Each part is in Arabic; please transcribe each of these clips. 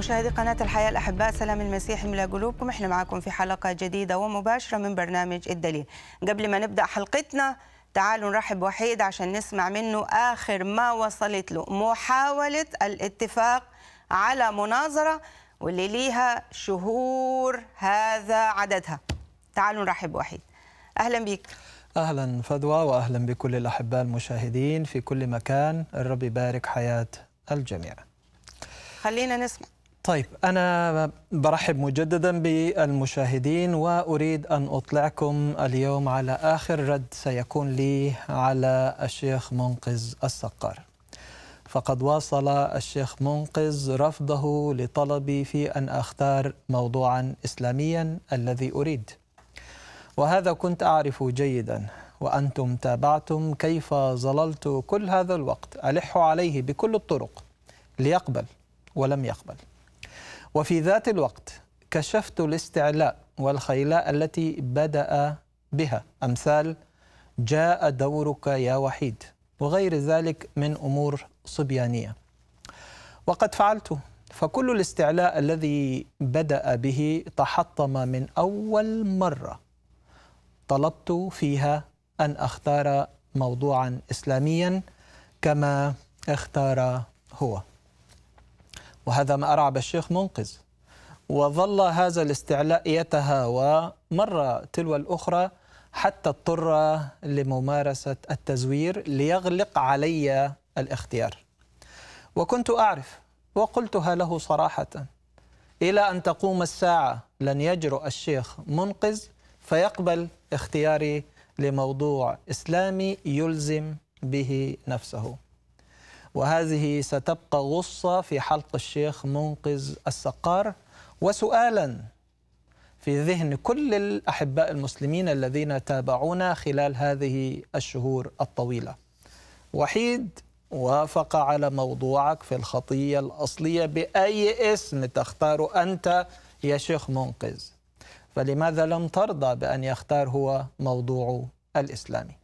مشاهدي قناة الحياة الأحباء سلام المسيح ملا قلوبكم احنا معاكم في حلقة جديدة ومباشرة من برنامج الدليل قبل ما نبدأ حلقتنا تعالوا نرحب وحيد عشان نسمع منه آخر ما وصلت له محاولة الاتفاق على مناظرة واللي ليها شهور هذا عددها تعالوا نرحب وحيد أهلا بك أهلا فدوى وأهلا بكل الأحباء المشاهدين في كل مكان الرب يبارك حياة الجميع خلينا نسمع طيب أنا برحب مجددا بالمشاهدين وأريد أن أطلعكم اليوم على آخر رد سيكون لي على الشيخ منقذ السقار فقد واصل الشيخ منقذ رفضه لطلبي في أن أختار موضوعا إسلاميا الذي أريد وهذا كنت أعرف جيدا وأنتم تابعتم كيف ظللت كل هذا الوقت ألح عليه بكل الطرق ليقبل ولم يقبل وفي ذات الوقت كشفت الاستعلاء والخيلاء التي بدأ بها أمثال جاء دورك يا وحيد وغير ذلك من أمور صبيانية وقد فعلت فكل الاستعلاء الذي بدأ به تحطم من أول مرة طلبت فيها أن أختار موضوعا إسلاميا كما اختار هو وهذا ما أرعب الشيخ منقذ وظل هذا الاستعلاء يتهاوى مرة تلو الأخرى حتى اضطر لممارسة التزوير ليغلق علي الاختيار وكنت أعرف وقلتها له صراحة إلى أن تقوم الساعة لن يجرؤ الشيخ منقذ فيقبل اختياري لموضوع إسلامي يلزم به نفسه وهذه ستبقى غصة في حلق الشيخ منقذ السقار وسؤالا في ذهن كل الأحباء المسلمين الذين تابعونا خلال هذه الشهور الطويلة وحيد وافق على موضوعك في الخطية الأصلية بأي اسم تختار أنت يا شيخ منقذ فلماذا لم ترضى بأن يختار هو موضوع الإسلامي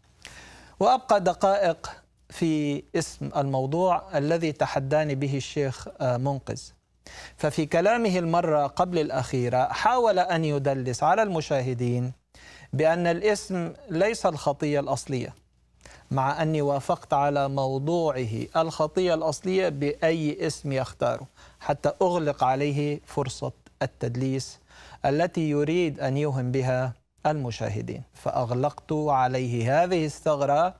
وأبقى دقائق في اسم الموضوع الذي تحداني به الشيخ آه، منقذ ففي كلامه المرة قبل الأخيرة حاول أن يدلس على المشاهدين بأن الاسم ليس الخطية الأصلية مع أني وافقت على موضوعه الخطية الأصلية بأي اسم يختاره حتى أغلق عليه فرصة التدليس التي يريد أن يوهم بها المشاهدين فأغلقت عليه هذه الثغرة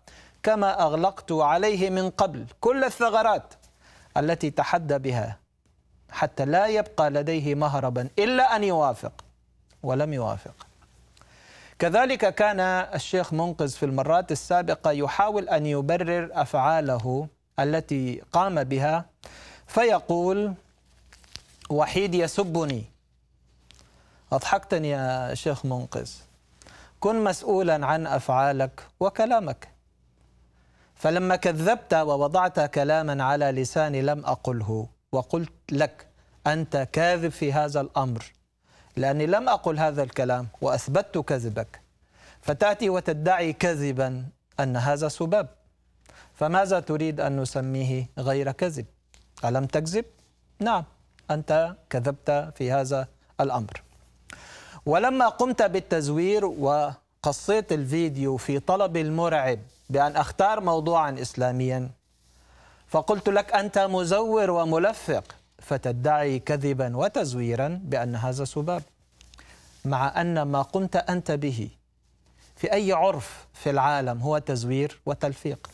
كما أغلقت عليه من قبل كل الثغرات التي تحدى بها حتى لا يبقى لديه مهربا إلا أن يوافق ولم يوافق كذلك كان الشيخ منقذ في المرات السابقة يحاول أن يبرر أفعاله التي قام بها فيقول وحيد يسبني أضحكتني يا شيخ منقذ كن مسؤولا عن أفعالك وكلامك فلما كذبت ووضعت كلاما على لساني لم أقله وقلت لك أنت كاذب في هذا الأمر لأني لم أقل هذا الكلام وأثبتت كذبك فتأتي وتدعي كذبا أن هذا سباب فماذا تريد أن نسميه غير كذب ألم تكذب؟ نعم أنت كذبت في هذا الأمر ولما قمت بالتزوير وقصيت الفيديو في طلب المرعب بأن أختار موضوعا إسلاميا فقلت لك أنت مزور وملفق فتدعي كذبا وتزويرا بأن هذا سباب مع أن ما قمت أنت به في أي عرف في العالم هو تزوير وتلفيق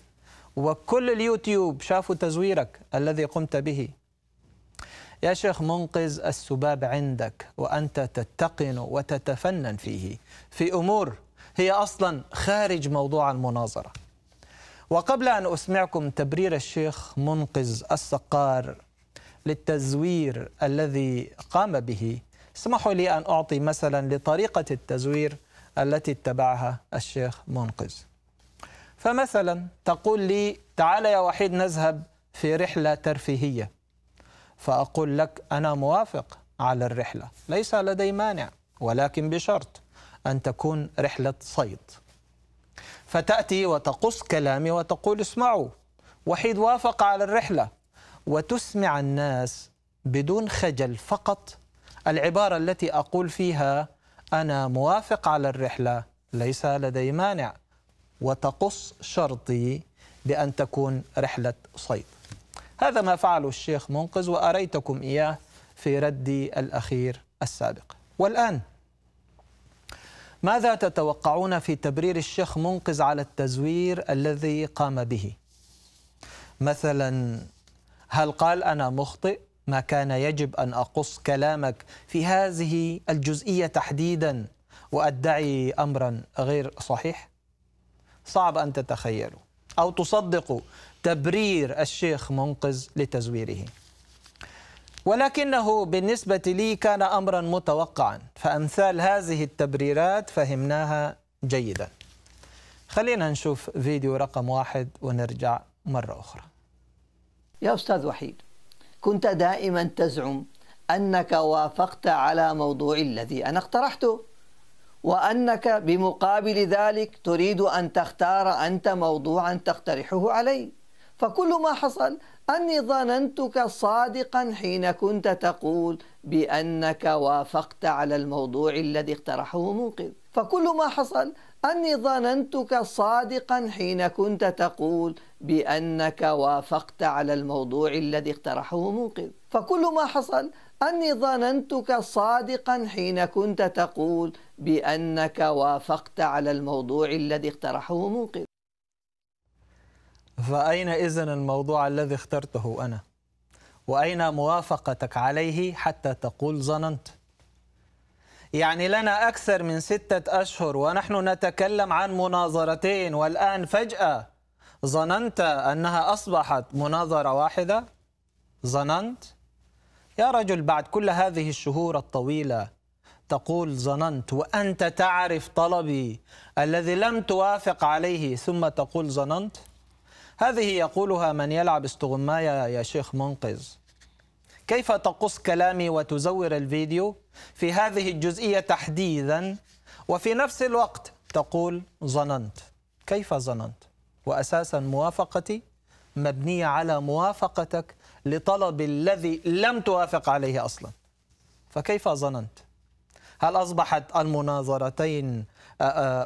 وكل اليوتيوب شافوا تزويرك الذي قمت به يا شيخ منقذ السباب عندك وأنت تتقن وتتفنن فيه في أمور هي أصلا خارج موضوع المناظرة وقبل أن أسمعكم تبرير الشيخ منقذ السقار للتزوير الذي قام به اسمحوا لي أن أعطي مثلا لطريقة التزوير التي اتبعها الشيخ منقذ فمثلا تقول لي تعال يا وحيد نذهب في رحلة ترفيهية فأقول لك أنا موافق على الرحلة ليس لدي مانع ولكن بشرط أن تكون رحلة صيد فتأتي وتقص كلامي وتقول اسمعوا وحيد وافق على الرحلة وتسمع الناس بدون خجل فقط العبارة التي أقول فيها أنا موافق على الرحلة ليس لدي مانع وتقص شرطي بأن تكون رحلة صيد هذا ما فعله الشيخ منقذ وأريتكم إياه في ردي الأخير السابق والآن ماذا تتوقعون في تبرير الشيخ منقذ على التزوير الذي قام به مثلا هل قال أنا مخطئ ما كان يجب أن أقص كلامك في هذه الجزئية تحديدا وأدعي أمرا غير صحيح صعب أن تتخيلوا أو تصدقوا تبرير الشيخ منقذ لتزويره ولكنه بالنسبة لي كان أمرا متوقعا فأمثال هذه التبريرات فهمناها جيدا خلينا نشوف فيديو رقم واحد ونرجع مرة أخرى يا أستاذ وحيد كنت دائما تزعم أنك وافقت على موضوع الذي أنا اقترحته وأنك بمقابل ذلك تريد أن تختار أنت موضوعا تقترحه علي فكل ما حصل أني ظننتك صادقا حين كنت تقول بأنك وافقت على الموضوع الذي اقترحه منقذ فكل ما حصل أني ظننتك صادقا حين كنت تقول بأنك وافقت على الموضوع الذي اقترحه منقذ فكل ما حصل أني ظننتك صادقا حين كنت تقول بأنك وافقت على الموضوع الذي اقترحه منقذ فأين إذن الموضوع الذي اخترته أنا وأين موافقتك عليه حتى تقول ظننت يعني لنا أكثر من ستة أشهر ونحن نتكلم عن مناظرتين والآن فجأة ظننت أنها أصبحت مناظرة واحدة ظننت يا رجل بعد كل هذه الشهور الطويلة تقول ظننت وأنت تعرف طلبي الذي لم توافق عليه ثم تقول ظننت هذه يقولها من يلعب استغماية يا شيخ منقذ كيف تقص كلامي وتزور الفيديو في هذه الجزئية تحديدا وفي نفس الوقت تقول ظننت كيف ظننت وأساسا موافقتي مبنية على موافقتك لطلب الذي لم توافق عليه أصلا فكيف ظننت هل أصبحت المناظرتين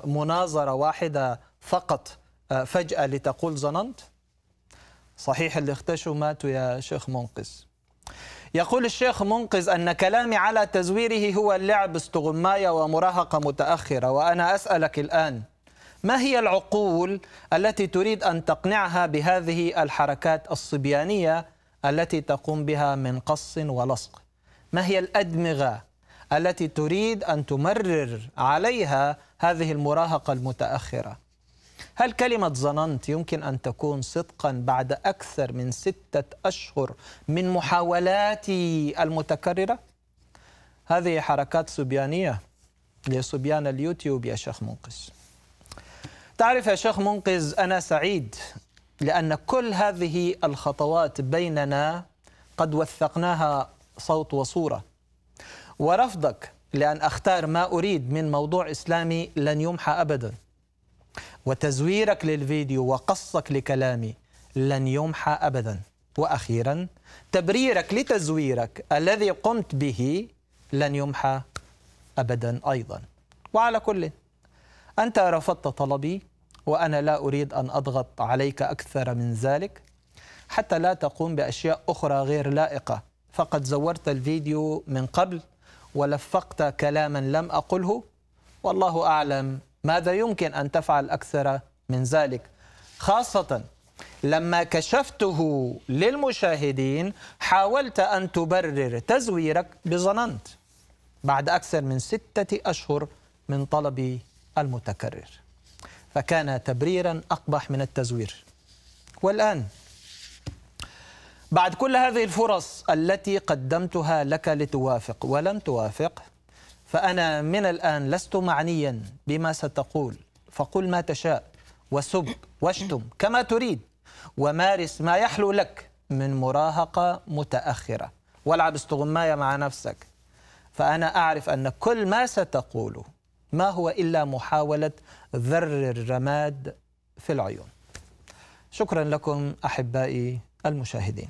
مناظرة واحدة فقط آه، فجأة لتقول ظننت صحيح اللي اختشوا ماتوا يا شيخ منقذ يقول الشيخ منقذ أن كلامي على تزويره هو اللعب استغماية ومراهقة متأخرة وأنا أسألك الآن ما هي العقول التي تريد أن تقنعها بهذه الحركات الصبيانية التي تقوم بها من قص ولصق ما هي الأدمغة التي تريد أن تمرر عليها هذه المراهقة المتأخرة هل كلمة ظننت يمكن أن تكون صدقا بعد أكثر من ستة أشهر من محاولاتي المتكررة؟ هذه حركات صبيانية لصبيان اليوتيوب يا شيخ منقذ تعرف يا شيخ منقذ أنا سعيد لأن كل هذه الخطوات بيننا قد وثقناها صوت وصورة ورفضك لأن أختار ما أريد من موضوع إسلامي لن يمحى أبداً وتزويرك للفيديو وقصك لكلامي لن يمحى أبدا وأخيرا تبريرك لتزويرك الذي قمت به لن يمحى أبدا أيضا وعلى كل أنت رفضت طلبي وأنا لا أريد أن أضغط عليك أكثر من ذلك حتى لا تقوم بأشياء أخرى غير لائقة فقد زورت الفيديو من قبل ولفقت كلاما لم أقله والله أعلم ماذا يمكن أن تفعل أكثر من ذلك خاصة لما كشفته للمشاهدين حاولت أن تبرر تزويرك بظننت بعد أكثر من ستة أشهر من طلبي المتكرر فكان تبريرا أقبح من التزوير والآن بعد كل هذه الفرص التي قدمتها لك لتوافق ولم توافق فأنا من الآن لست معنيا بما ستقول فقل ما تشاء وسب واشتم كما تريد ومارس ما يحلو لك من مراهقة متأخرة والعب استغماية مع نفسك فأنا أعرف أن كل ما ستقوله ما هو إلا محاولة ذر الرماد في العيون شكرا لكم أحبائي المشاهدين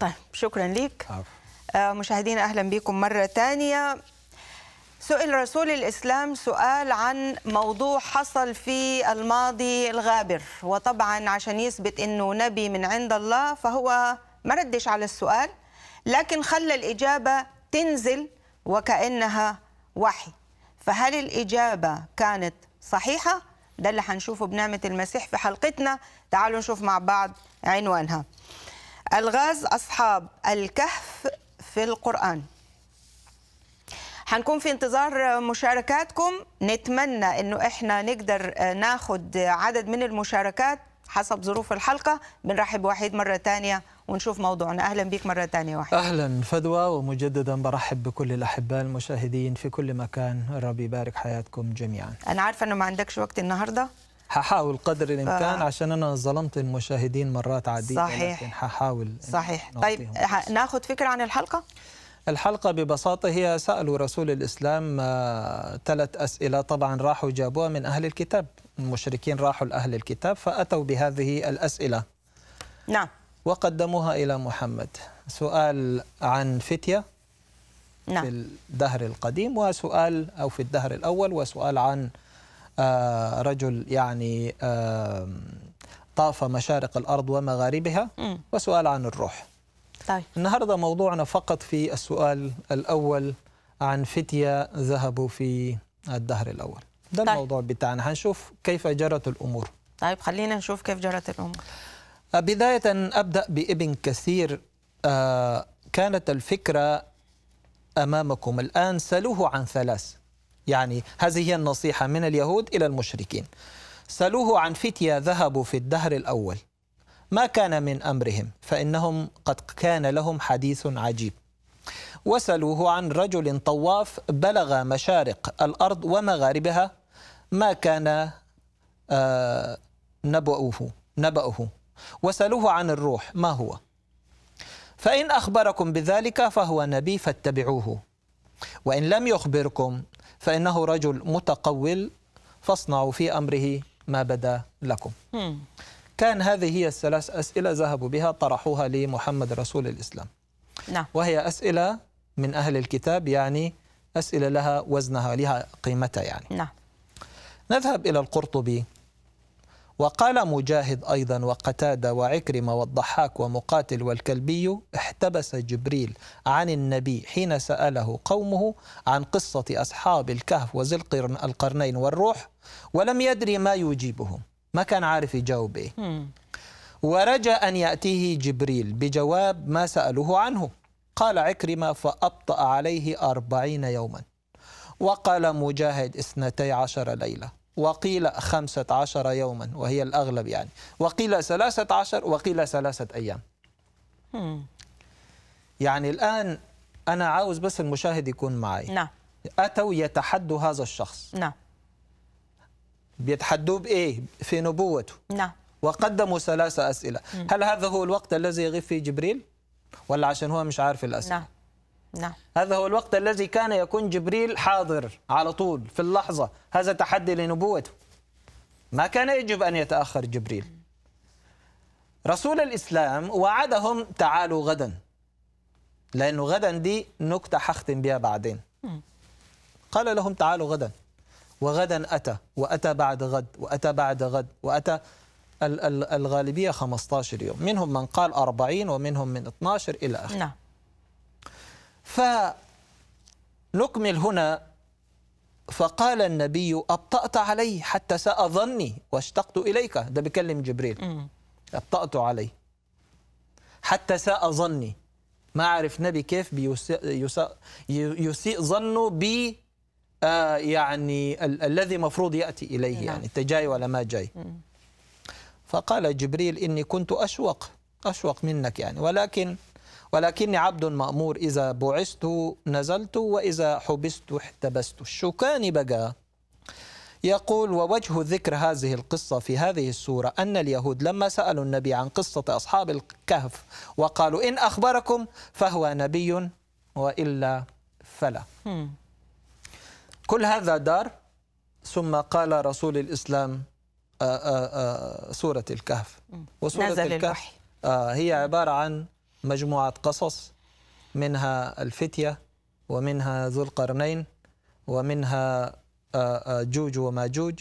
طيب شكرا لك آه، مشاهدين أهلا بكم مرة ثانية سئل رسول الإسلام سؤال عن موضوع حصل في الماضي الغابر وطبعا عشان يثبت أنه نبي من عند الله فهو ما ردش على السؤال لكن خلى الإجابة تنزل وكأنها وحي فهل الإجابة كانت صحيحة؟ ده اللي هنشوفه بنعمة المسيح في حلقتنا تعالوا نشوف مع بعض عنوانها الغاز أصحاب الكهف في القرآن هنكون في انتظار مشاركاتكم نتمنى انه احنا نقدر ناخد عدد من المشاركات حسب ظروف الحلقة بنرحب وحيد مرة تانية ونشوف موضوعنا أهلا بك مرة تانية وحيد أهلا فدوى ومجددا برحب بكل الأحباء المشاهدين في كل مكان ربي يبارك حياتكم جميعا أنا عارفة أنه ما عندكش وقت النهاردة هحاول قدر الامكان آه. عشان انا ظلمت المشاهدين مرات عديده صحيح لكن هحاول صحيح طيب ناخذ فكره عن الحلقه الحلقة ببساطة هي سألوا رسول الإسلام آه، ثلاث أسئلة طبعا راحوا جابوها من أهل الكتاب المشركين راحوا لأهل الكتاب فأتوا بهذه الأسئلة نعم وقدموها إلى محمد سؤال عن فتية نعم. في الدهر القديم وسؤال أو في الدهر الأول وسؤال عن آه، رجل يعني طاف مشارق الأرض ومغاربها وسؤال عن الروح طيب. النهاردة موضوعنا فقط في السؤال الأول عن فتية ذهبوا في الدهر الأول ده طيب. الموضوع بتاعنا هنشوف كيف جرت الأمور طيب خلينا نشوف كيف جرت الأمور آه، بداية أبدأ بابن كثير آه، كانت الفكرة أمامكم الآن سلوه عن ثلاث يعني هذه هي النصيحة من اليهود إلى المشركين سلوه عن فتية ذهبوا في الدهر الأول ما كان من امرهم فانهم قد كان لهم حديث عجيب وسلوه عن رجل طواف بلغ مشارق الارض ومغاربها ما كان آه، نبؤه نبأه وسلوه عن الروح ما هو فإن أخبركم بذلك فهو نبي فاتبعوه وإن لم يخبركم فإنه رجل متقول فاصنعوا في أمره ما بدا لكم كان هذه هي الثلاث أسئلة ذهبوا بها طرحوها لمحمد رسول الإسلام نعم. وهي أسئلة من أهل الكتاب يعني أسئلة لها وزنها لها قيمتها يعني نعم. نذهب إلى القرطبي وقال مجاهد أيضا وقتادة وعكرمة والضحاك ومقاتل والكلبي احتبس جبريل عن النبي حين سأله قومه عن قصة أصحاب الكهف وزلق القرنين والروح ولم يدري ما يجيبهم ما كان عارف يجاوب إيه ورجى أن يأتيه جبريل بجواب ما سألوه عنه قال عكرمة فأبطأ عليه أربعين يوما وقال مجاهد اثنتي عشر ليلة وقيل خمسة عشر يوما وهي الأغلب يعني وقيل ثلاثة عشر وقيل ثلاثة أيام يعني الآن أنا عاوز بس المشاهد يكون معي نعم أتوا يتحدوا هذا الشخص نعم بيتحدوا بايه؟ في نبوته نعم وقدموا ثلاثة أسئلة مم. هل هذا هو الوقت الذي يغيب فيه جبريل؟ ولا عشان هو مش عارف الأسئلة؟ نعم نعم هذا هو الوقت الذي كان يكون جبريل حاضر على طول في اللحظة هذا تحدي لنبوته ما كان يجب أن يتأخر جبريل رسول الإسلام وعدهم تعالوا غدا لأنه غدا دي نكتة حختم بها بعدين قال لهم تعالوا غدا وغدا أتى وأتى بعد غد وأتى بعد غد وأتى الغالبية 15 يوم منهم من قال 40 ومنهم من 12 إلى آخره نعم فنكمل هنا فقال النبي أبطأت علي حتى ساء ظني واشتقت إليك ده بيكلم جبريل أبطأت علي حتى ساء ظني ما عرف نبي كيف بيسيء, يسيء ظنه آه، يعني ال الذي مفروض يأتي إليه نعم. يعني أنت جاي ولا ما جاي مم. فقال جبريل إني كنت أشوق أشوق منك يعني ولكن ولكني عبد مأمور إذا بعثت نزلت وإذا حبست احتبست الشوكاني بقى يقول ووجه ذكر هذه القصة في هذه السورة أن اليهود لما سألوا النبي عن قصة أصحاب الكهف وقالوا إن أخبركم فهو نبي وإلا فلا كل هذا دار ثم قال رسول الإسلام آآ آه، آآ آه، آه، سورة الكهف وسورة نزل الكهف هي عبارة عن مجموعة قصص منها الفتية ومنها ذو القرنين ومنها جوج وماجوج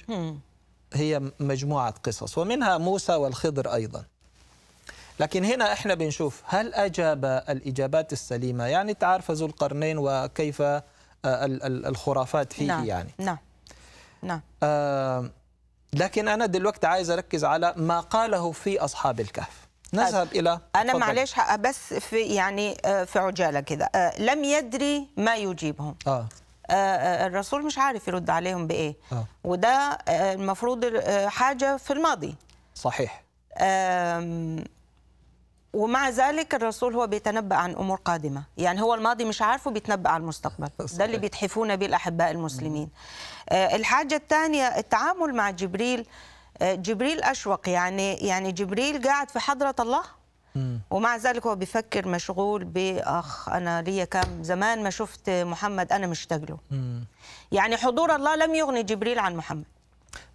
هي مجموعة قصص ومنها موسى والخضر أيضا لكن هنا احنا بنشوف هل أجاب الإجابات السليمة يعني تعرف ذو القرنين وكيف آه، الخرافات فيه نعم. يعني نعم نعم آه لكن انا دلوقتي عايز اركز على ما قاله في اصحاب الكهف طيب، نذهب الى انا معلش بس في يعني آه، في عجاله كده آه لم يدري ما يجيبهم آه. آه, آه، الرسول مش عارف يرد عليهم بايه آه. وده المفروض حاجه في الماضي صحيح آه ومع ذلك الرسول هو بيتنبأ عن أمور قادمة يعني هو الماضي مش عارفه بيتنبأ عن المستقبل ده اللي بيتحفون به الأحباء المسلمين آه، الحاجة الثانية التعامل مع جبريل آه، جبريل أشوق يعني يعني جبريل قاعد في حضرة الله ومع ذلك هو بيفكر مشغول بأخ أنا ليا كم زمان ما شفت محمد أنا مشتاق له يعني حضور الله لم يغني جبريل عن محمد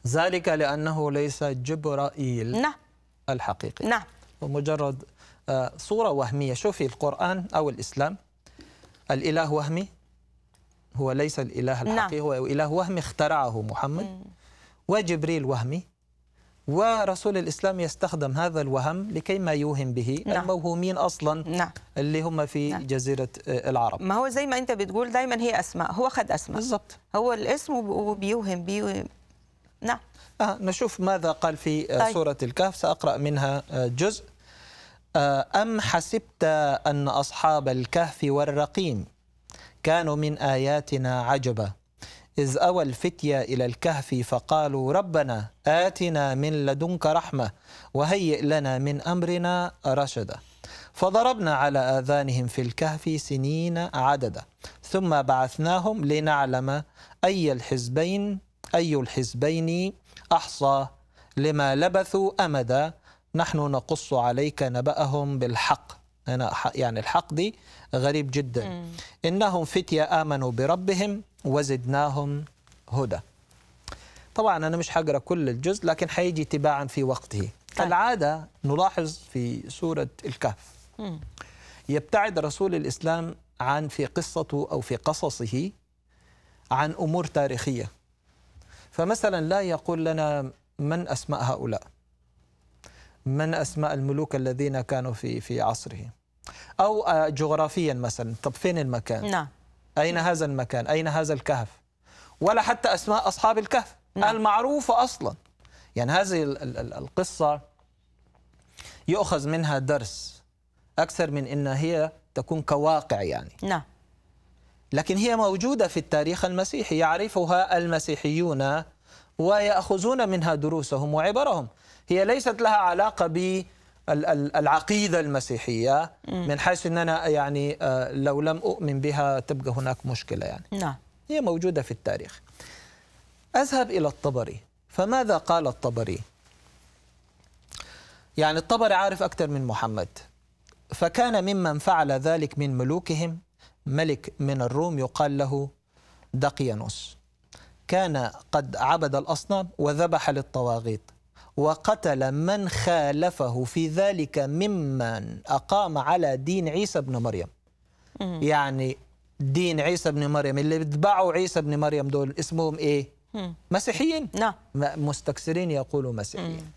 ذلك لأنه ليس جبرائيل نعم الحقيقي نعم ومجرد آه، صورة وهمية شوفي القرآن أو الإسلام الإله وهمي هو ليس الإله الحقيقي نعم. هو إله وهمي اخترعه محمد وجبريل وهمي ورسول الإسلام يستخدم هذا الوهم لكي ما يوهم به نعم. الموهومين أصلا نعم. اللي هم في نعم. جزيرة آه، العرب ما هو زي ما أنت بتقول دايما هي أسماء هو خد أسماء بالضبط هو الاسم وبيوهم بيوهم نعم آه نشوف ماذا قال في آه، طيب. سورة الكهف سأقرأ منها جزء آه، أم حسبت أن أصحاب الكهف والرقيم كانوا من آياتنا عجبا إذ أوى الفتية إلى الكهف فقالوا ربنا آتنا من لدنك رحمة وهيئ لنا من أمرنا رشدا فضربنا على آذانهم في الكهف سنين عددا ثم بعثناهم لنعلم أي الحزبين أي الحزبين أحصى لما لبثوا أمدا نحن نقص عليك نبأهم بالحق أنا يعني الحق دي غريب جدا مم. إنهم فتية آمنوا بربهم وزدناهم هدى طبعا أنا مش حقرأ كل الجزء لكن حيجي تباعا في وقته طيب. العادة نلاحظ في سورة الكهف مم. يبتعد رسول الإسلام عن في قصته أو في قصصه عن أمور تاريخية فمثلا لا يقول لنا من أسماء هؤلاء من أسماء الملوك الذين كانوا في في عصره أو آه، جغرافيا مثلا طب فين المكان نعم أين هذا المكان أين هذا الكهف ولا حتى أسماء أصحاب الكهف نعم. المعروفة أصلا يعني هذه القصة يؤخذ منها درس أكثر من أن هي تكون كواقع يعني نعم لكن هي موجودة في التاريخ المسيحي يعرفها المسيحيون ويأخذون منها دروسهم وعبرهم هي ليست لها علاقة ب العقيدة المسيحية من حيث أننا يعني آه، لو لم أؤمن بها تبقى هناك مشكلة يعني نعم هي موجودة في التاريخ أذهب إلى الطبري فماذا قال الطبري يعني الطبري عارف أكثر من محمد فكان ممن فعل ذلك من ملوكهم ملك من الروم يقال له دقيانوس كان قد عبد الأصنام وذبح للطواغيت وقتل من خالفه في ذلك ممن أقام على دين عيسى بن مريم يعني دين عيسى بن مريم اللي بيتبعوا عيسى بن مريم دول اسمهم إيه؟ مسيحيين نعم مستكسرين يقولوا مسيحيين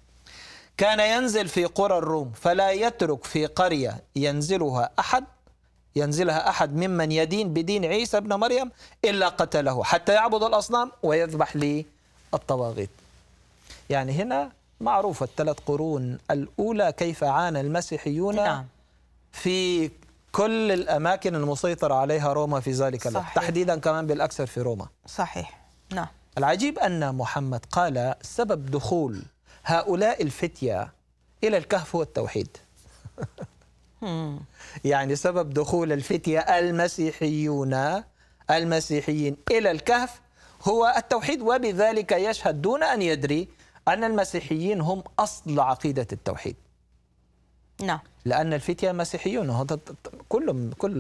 كان ينزل في قرى الروم فلا يترك في قرية ينزلها أحد ينزلها أحد ممن يدين بدين عيسى بن مريم إلا قتله حتى يعبد الأصنام ويذبح للطواغيت يعني هنا معروفة الثلاث قرون الأولى كيف عانى المسيحيون نعم. في كل الأماكن المسيطرة عليها روما في ذلك الوقت تحديدا كمان بالأكثر في روما صحيح نعم العجيب أن محمد قال سبب دخول هؤلاء الفتية إلى الكهف هو التوحيد يعني سبب دخول الفتية المسيحيون المسيحيين إلى الكهف هو التوحيد وبذلك يشهد دون أن يدري أن المسيحيين هم أصل عقيدة التوحيد نعم لأن الفتية مسيحيون كل كل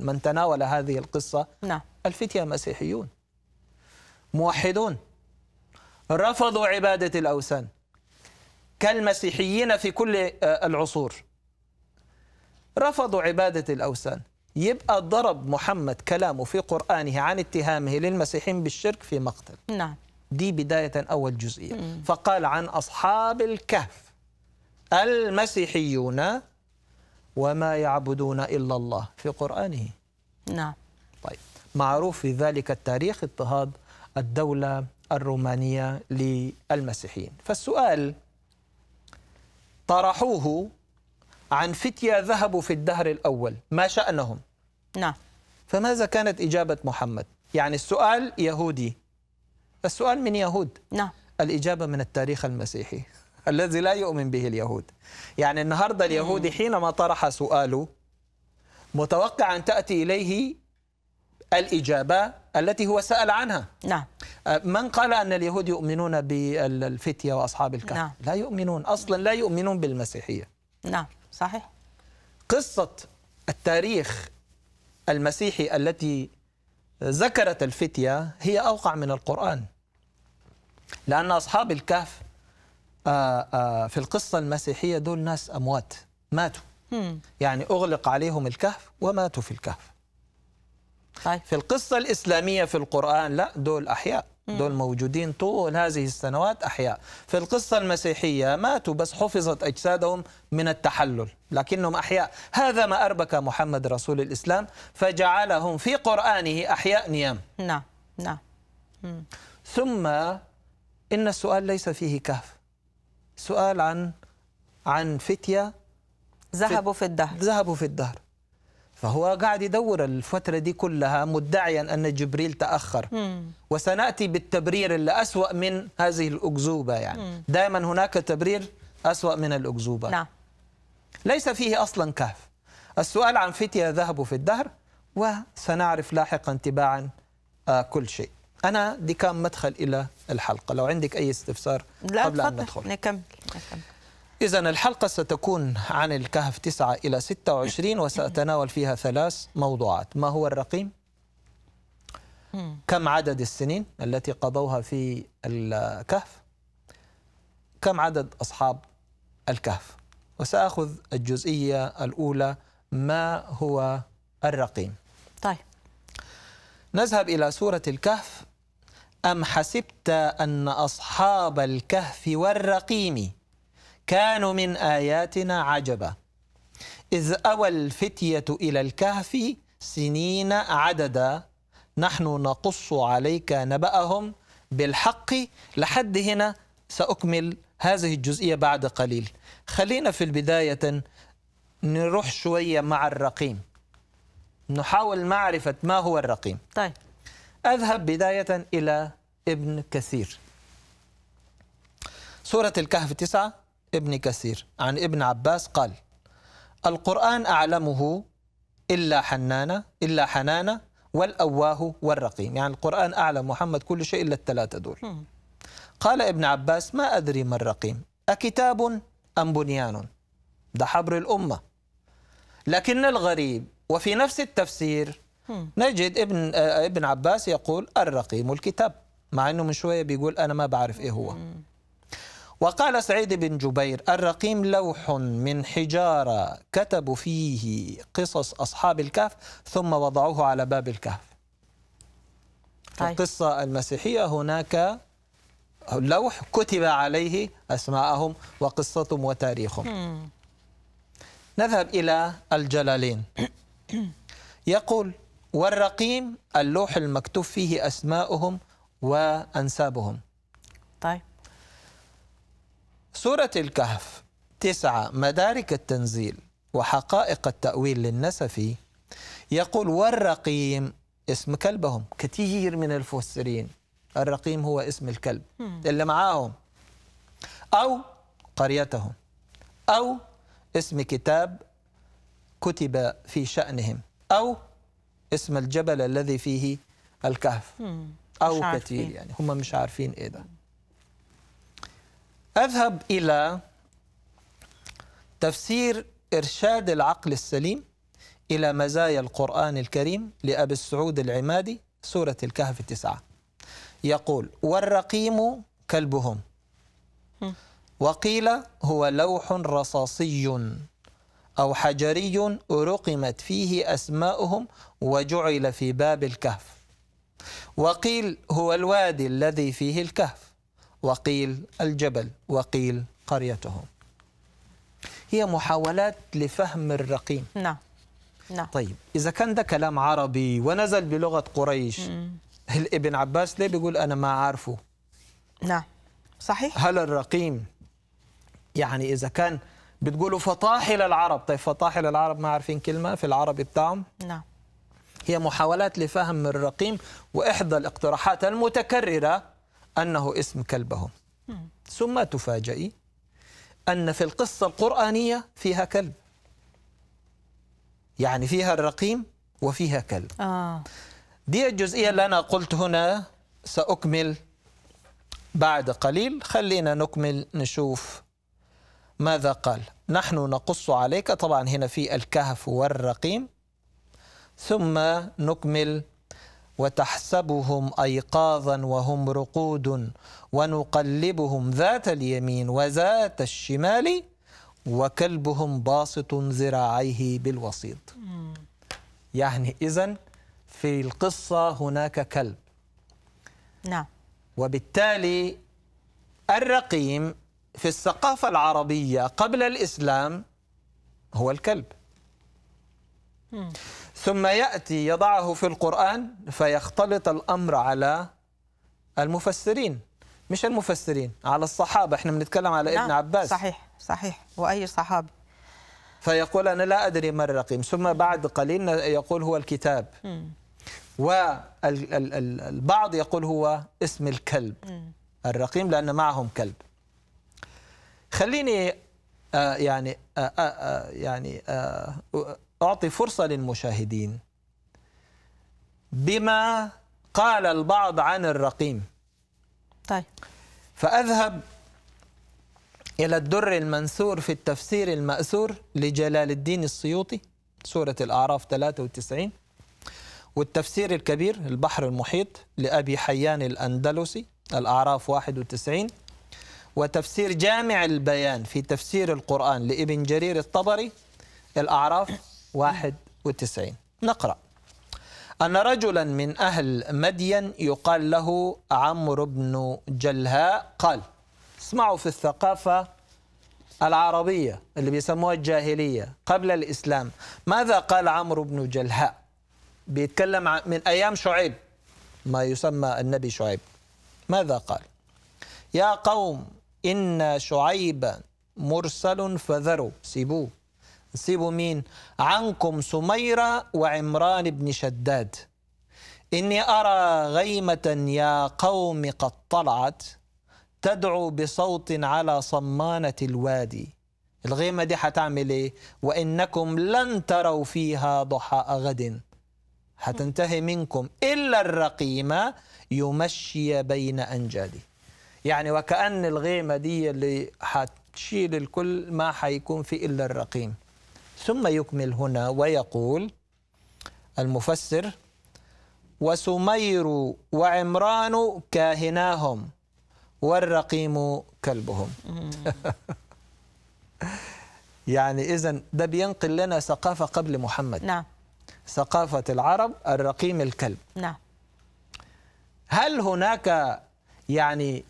من تناول هذه القصة نعم الفتية مسيحيون موحدون رفضوا عبادة الأوثان كالمسيحيين في كل آه، العصور رفضوا عبادة الأوثان يبقى ضرب محمد كلامه في قرآنه عن اتهامه للمسيحيين بالشرك في مقتل نعم دي بداية أول جزئية مم. فقال عن أصحاب الكهف المسيحيون وما يعبدون إلا الله في قرآنه نعم طيب معروف في ذلك التاريخ اضطهاد الدولة الرومانية للمسيحيين فالسؤال طرحوه عن فتية ذهبوا في الدهر الأول ما شأنهم نعم فماذا كانت إجابة محمد؟ يعني السؤال يهودي السؤال من يهود نعم الإجابة من التاريخ المسيحي الذي لا يؤمن به اليهود يعني النهاردة اليهودي حينما طرح سؤاله متوقع أن تأتي إليه الإجابة التي هو سأل عنها نعم أه، من قال أن اليهود يؤمنون بالفتية وأصحاب الكهف نعم. لا يؤمنون أصلا لا يؤمنون بالمسيحية نعم صحيح قصة التاريخ المسيحي التي ذكرت الفتية هي أوقع من القرآن لأن أصحاب الكهف آه، آه، في القصة المسيحية دول ناس أموات ماتوا يعني أغلق عليهم الكهف وماتوا في الكهف طيب. في القصة الإسلامية في القرآن لا دول أحياء دول موجودين طول هذه السنوات أحياء في القصة المسيحية ماتوا بس حفظت أجسادهم من التحلل لكنهم أحياء هذا ما أربك محمد رسول الإسلام فجعلهم في قرآنه أحياء نيام نعم نعم ثم إن السؤال ليس فيه كهف سؤال عن عن فتية ذهبوا في, الدهر ذهبوا في الدهر فهو قاعد يدور الفترة دي كلها مدعيا أن جبريل تأخر مم. وسنأتي بالتبرير اللي أسوأ من هذه الأكذوبة يعني دائما هناك تبرير أسوأ من الأكذوبة نعم. ليس فيه أصلا كهف السؤال عن فتية ذهبوا في الدهر وسنعرف لاحقا تباعا آه، كل شيء أنا دي كان مدخل إلى الحلقة لو عندك أي استفسار لا قبل أن ندخل نكمل, نكمل. إذا الحلقة ستكون عن الكهف 9 إلى 26 وسأتناول فيها ثلاث موضوعات ما هو الرقيم؟ كم عدد السنين التي قضوها في الكهف؟ كم عدد أصحاب الكهف؟ وسأخذ الجزئية الأولى ما هو الرقيم؟ طيب نذهب إلى سورة الكهف أم حسبت أن أصحاب الكهف والرقيم كانوا من آياتنا عجبا إذ أوى الفتية إلى الكهف سنين عددا نحن نقص عليك نبأهم بالحق لحد هنا سأكمل هذه الجزئية بعد قليل خلينا في البداية نروح شوية مع الرقيم نحاول معرفة ما هو الرقيم طيب أذهب بداية إلى ابن كثير سورة الكهف تسعة ابن كثير عن ابن عباس قال القرآن أعلمه إلا حنانة إلا حنانة والأواه والرقيم يعني القرآن أعلم محمد كل شيء إلا الثلاثة دول قال ابن عباس ما أدري ما الرقيم أكتاب أم بنيان ده حبر الأمة لكن الغريب وفي نفس التفسير نجد ابن آه، ابن عباس يقول الرقيم الكتاب مع انه من شويه بيقول انا ما بعرف ايه هو وقال سعيد بن جبير الرقيم لوح من حجاره كتبوا فيه قصص اصحاب الكهف ثم وضعوه على باب الكهف طيب. في القصه المسيحيه هناك لوح كتب عليه اسماءهم وقصتهم وتاريخهم نذهب الى الجلالين يقول والرقيم اللوح المكتوب فيه أسماؤهم وأنسابهم طيب سورة الكهف تسعة مدارك التنزيل وحقائق التأويل للنسفي يقول والرقيم اسم كلبهم كثير من الفسرين الرقيم هو اسم الكلب اللي معاهم أو قريتهم أو اسم كتاب كتب في شأنهم أو اسم الجبل الذي فيه الكهف أو كتيل يعني هم مش عارفين إيه ده أذهب إلى تفسير إرشاد العقل السليم إلى مزايا القرآن الكريم لأبي السعود العمادي سورة الكهف التسعة يقول والرقيم كلبهم وقيل هو لوح رصاصي أو حجري رقمت فيه أسماؤهم وجعل في باب الكهف وقيل هو الوادي الذي فيه الكهف وقيل الجبل وقيل قريتهم هي محاولات لفهم الرقيم نعم نعم طيب إذا كان ده كلام عربي ونزل بلغة قريش ابن عباس ليه بيقول أنا ما عارفه نعم صحيح هل الرقيم يعني إذا كان بتقولوا فطاحل العرب طيب فطاحل العرب ما عارفين كلمة في العربي بتاعهم نعم هي محاولات لفهم الرقيم وإحدى الاقتراحات المتكررة أنه اسم كلبهم ثم تفاجئي أن في القصة القرآنية فيها كلب يعني فيها الرقيم وفيها كلب آه. دي الجزئية اللي أنا قلت هنا سأكمل بعد قليل خلينا نكمل نشوف ماذا قال نحن نقص عليك طبعا هنا في الكهف والرقيم ثم نكمل وتحسبهم ايقاظا وهم رقود ونقلبهم ذات اليمين وذات الشمال وكلبهم باسط ذراعيه بالوسيط يعني اذا في القصه هناك كلب نعم وبالتالي الرقيم في الثقافة العربية قبل الإسلام هو الكلب ثم يأتي يضعه في القرآن فيختلط الأمر على المفسرين مش المفسرين على الصحابة احنا بنتكلم على ابن نعم، عباس صحيح صحيح وأي صحابي فيقول أنا لا أدري ما الرقيم ثم بعد قليل يقول هو الكتاب والبعض يقول هو اسم الكلب الرقيم لأن معهم كلب خليني آه، يعني آه، آه، يعني أعطي فرصة للمشاهدين بما قال البعض عن الرقيم طيب فأذهب إلى الدر المنثور في التفسير المأثور لجلال الدين السيوطي سورة الأعراف 93 والتفسير الكبير البحر المحيط لأبي حيان الأندلسي الأعراف 91 وتفسير جامع البيان في تفسير القرآن لابن جرير الطبري الأعراف 91 نقرأ أن رجلا من أهل مدين يقال له عمرو بن جلهاء قال اسمعوا في الثقافة العربية اللي بيسموها الجاهلية قبل الإسلام ماذا قال عمرو بن جلهاء بيتكلم من أيام شعيب ما يسمى النبي شعيب ماذا قال يا قوم إن شعيب مرسل فذروا سيبوه سيبوا مين عنكم سميرة وعمران بن شداد إني أرى غيمة يا قوم قد طلعت تدعو بصوت على صمانة الوادي الغيمة دي هتعمل إيه وإنكم لن تروا فيها ضحى غد هتنتهي منكم إلا الرقيمة يمشي بين أنجادي يعني وكأن الغيمة دي اللي حتشيل الكل ما حيكون في إلا الرقيم ثم يكمل هنا ويقول المفسر وسمير وعمران كاهناهم والرقيم كلبهم يعني إذا ده بينقل لنا ثقافة قبل محمد نعم ثقافة العرب الرقيم الكلب نعم هل هناك يعني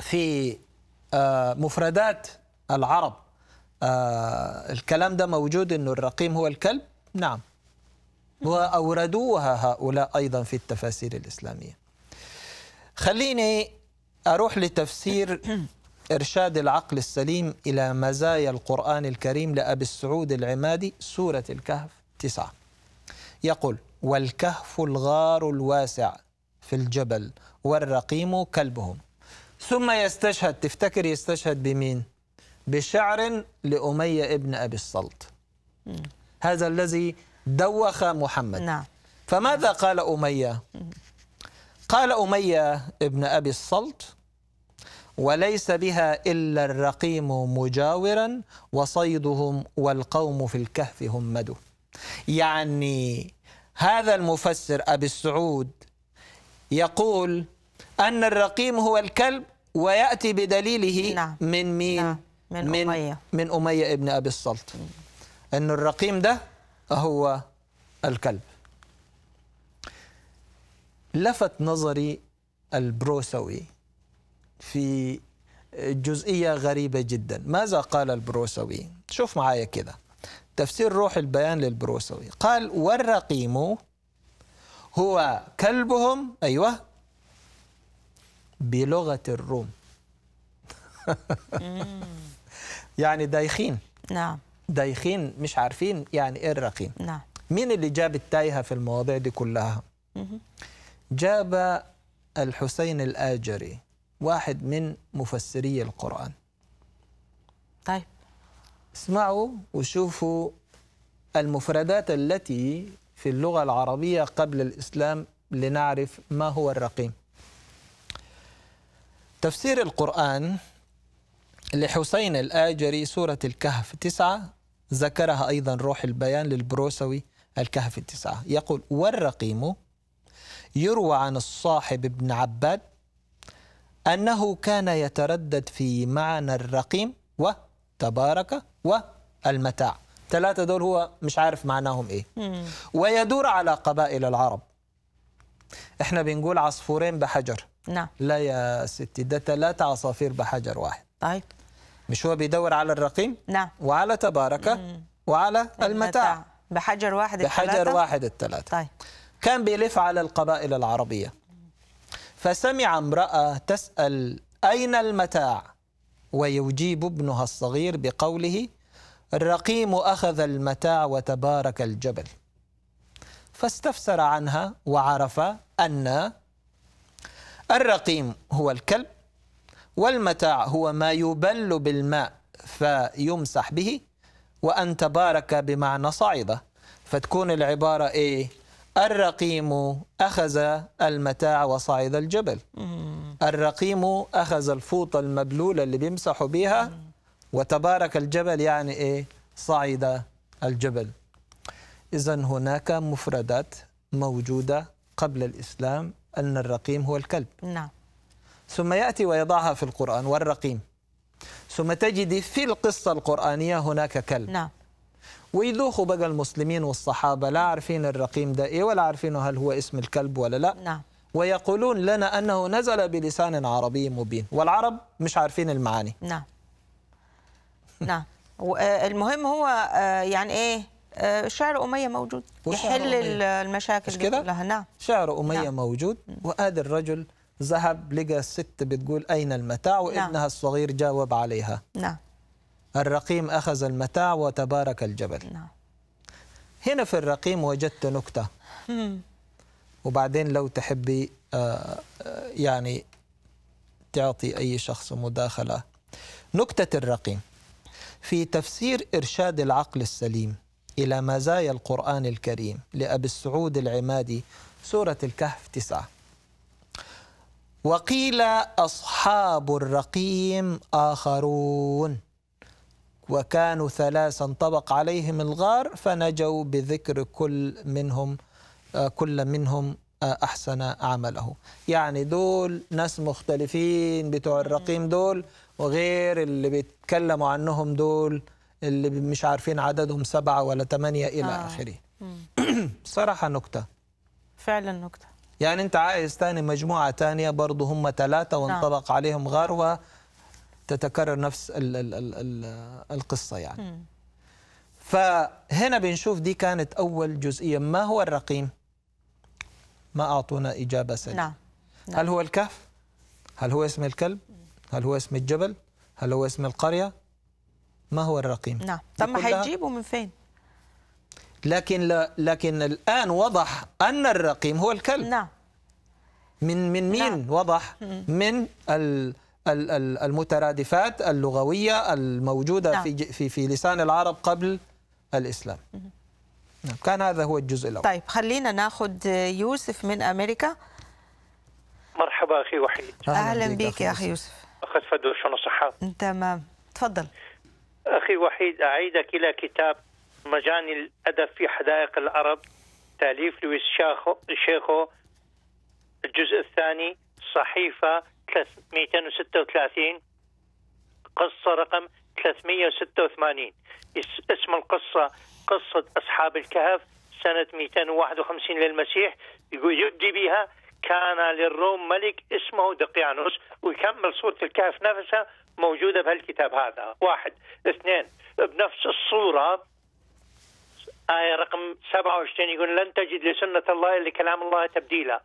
في آه، مفردات العرب آه، الكلام ده موجود انه الرقيم هو الكلب نعم واوردوها هؤلاء ايضا في التفاسير الاسلاميه خليني اروح لتفسير ارشاد العقل السليم الى مزايا القران الكريم لابي السعود العمادي سوره الكهف تسعه يقول والكهف الغار الواسع في الجبل والرقيم كلبهم ثم يستشهد تفتكر يستشهد بمين بشعر لأمية ابن أبي الصلت هذا الذي دوخ محمد نعم. فماذا نعم. قال أمية قال أمية ابن أبي الصلت وليس بها إلا الرقيم مجاورا وصيدهم والقوم في الكهف همدوا يعني هذا المفسر أبي السعود يقول أن الرقيم هو الكلب ويأتي بدليله نعم. من مين؟ نعم. من, من أمية من أمية ابن أبي الصلت أن الرقيم ده هو الكلب لفت نظري البروسوي في جزئية غريبة جدا ماذا قال البروسوي؟ شوف معايا كده تفسير روح البيان للبروسوي قال والرقيم هو كلبهم أيوه بلغة الروم يعني دايخين نعم دايخين مش عارفين يعني ايه الرقيم نعم مين اللي جاب التايهه في المواضيع دي كلها جاب الحسين الاجري واحد من مفسري القران طيب اسمعوا وشوفوا المفردات التي في اللغه العربيه قبل الاسلام لنعرف ما هو الرقيم تفسير القرآن لحسين الآجري سورة الكهف تسعة ذكرها أيضا روح البيان للبروسوي الكهف التسعة يقول والرقيم يروى عن الصاحب ابن عباد أنه كان يتردد في معنى الرقيم وتبارك والمتاع ثلاثة دول هو مش عارف معناهم إيه ويدور على قبائل العرب إحنا بنقول عصفورين بحجر نعم لا يا ستي ده ثلاثة عصافير بحجر واحد طيب مش هو بيدور على الرقيم نعم وعلى تباركة وعلى المتاع. المتاع بحجر واحد بحجر التلاتة؟ واحد الثلاثة طيب كان بيلف على القبائل العربية فسمع امرأة تسأل أين المتاع ويجيب ابنها الصغير بقوله الرقيم أخذ المتاع وتبارك الجبل فاستفسر عنها وعرف أن الرقيم هو الكلب والمتاع هو ما يبل بالماء فيمسح به وأن تبارك بمعنى صعيدة فتكون العبارة إيه الرقيم أخذ المتاع وصعد الجبل الرقيم أخذ الفوطة المبلولة اللي بيمسحوا بها وتبارك الجبل يعني إيه صعد الجبل إذا هناك مفردات موجودة قبل الإسلام أن الرقيم هو الكلب نعم ثم يأتي ويضعها في القرآن والرقيم ثم تجد في القصة القرآنية هناك كلب نعم ويذوقوا بقى المسلمين والصحابة لا عارفين الرقيم ده إيه ولا عارفين هل هو اسم الكلب ولا لا نعم ويقولون لنا أنه نزل بلسان عربي مبين والعرب مش عارفين المعاني نعم نعم آه، المهم هو آه، يعني إيه آه، شعر أمية موجود يحل أمية. المشاكل مش كده؟ نعم شعر أمية نعم. موجود وهذا الرجل ذهب لقى الست بتقول أين المتاع نعم. وابنها نعم. الصغير جاوب عليها نعم الرقيم أخذ المتاع وتبارك الجبل نعم هنا في الرقيم وجدت نكتة وبعدين لو تحبي آه، آه، يعني تعطي أي شخص مداخلة نكتة الرقيم في تفسير إرشاد العقل السليم إلى مزايا القرآن الكريم لأبي السعود العمادي سورة الكهف تسعة وقيل أصحاب الرقيم آخرون وكانوا ثلاثا انطبق عليهم الغار فنجوا بذكر كل منهم آه، كل منهم آه، أحسن عمله يعني دول ناس مختلفين بتوع الرقيم دول وغير اللي بيتكلموا عنهم دول اللي مش عارفين عددهم سبعة ولا ثمانية إلى آه. آخره صراحة نكتة فعلا نكتة يعني أنت عايز تاني مجموعة تانية برضه هم ثلاثة نعم. وانطبق نعم. عليهم غار تتكرر نفس الـ الـ الـ الـ القصة يعني م. فهنا بنشوف دي كانت أول جزئية ما هو الرقيم؟ ما أعطونا إجابة سليمة نعم. نعم. هل هو الكهف؟ هل هو اسم الكلب؟ هل هو اسم الجبل؟ هل هو اسم القرية؟ ما هو الرقيم نعم طب ما هيجيبه من فين لكن لا لكن الان وضح ان الرقيم هو الكلب نعم من من مين نعم. وضح من ال المترادفات اللغويه الموجوده نعم. في في في لسان العرب قبل الاسلام نعم. كان هذا هو الجزء الاول طيب خلينا ناخذ يوسف من امريكا مرحبا اخي وحيد اهلا, أهلا بيك يا اخي يوسف اخذ فدو شنو صحه تمام تفضل أخي وحيد أعيدك إلى كتاب مجاني الأدب في حدائق العرب تأليف لويس شيخو الجزء الثاني صحيفة 236 قصة رقم 386 اسم القصة قصة أصحاب الكهف سنة 251 للمسيح يبدي بها كان للروم ملك اسمه دقيانوس ويكمل صورة الكهف نفسها موجودة في الكتاب هذا واحد اثنين بنفس الصورة آية رقم 27 يقول لن تجد لسنة الله لكلام الله تبديلا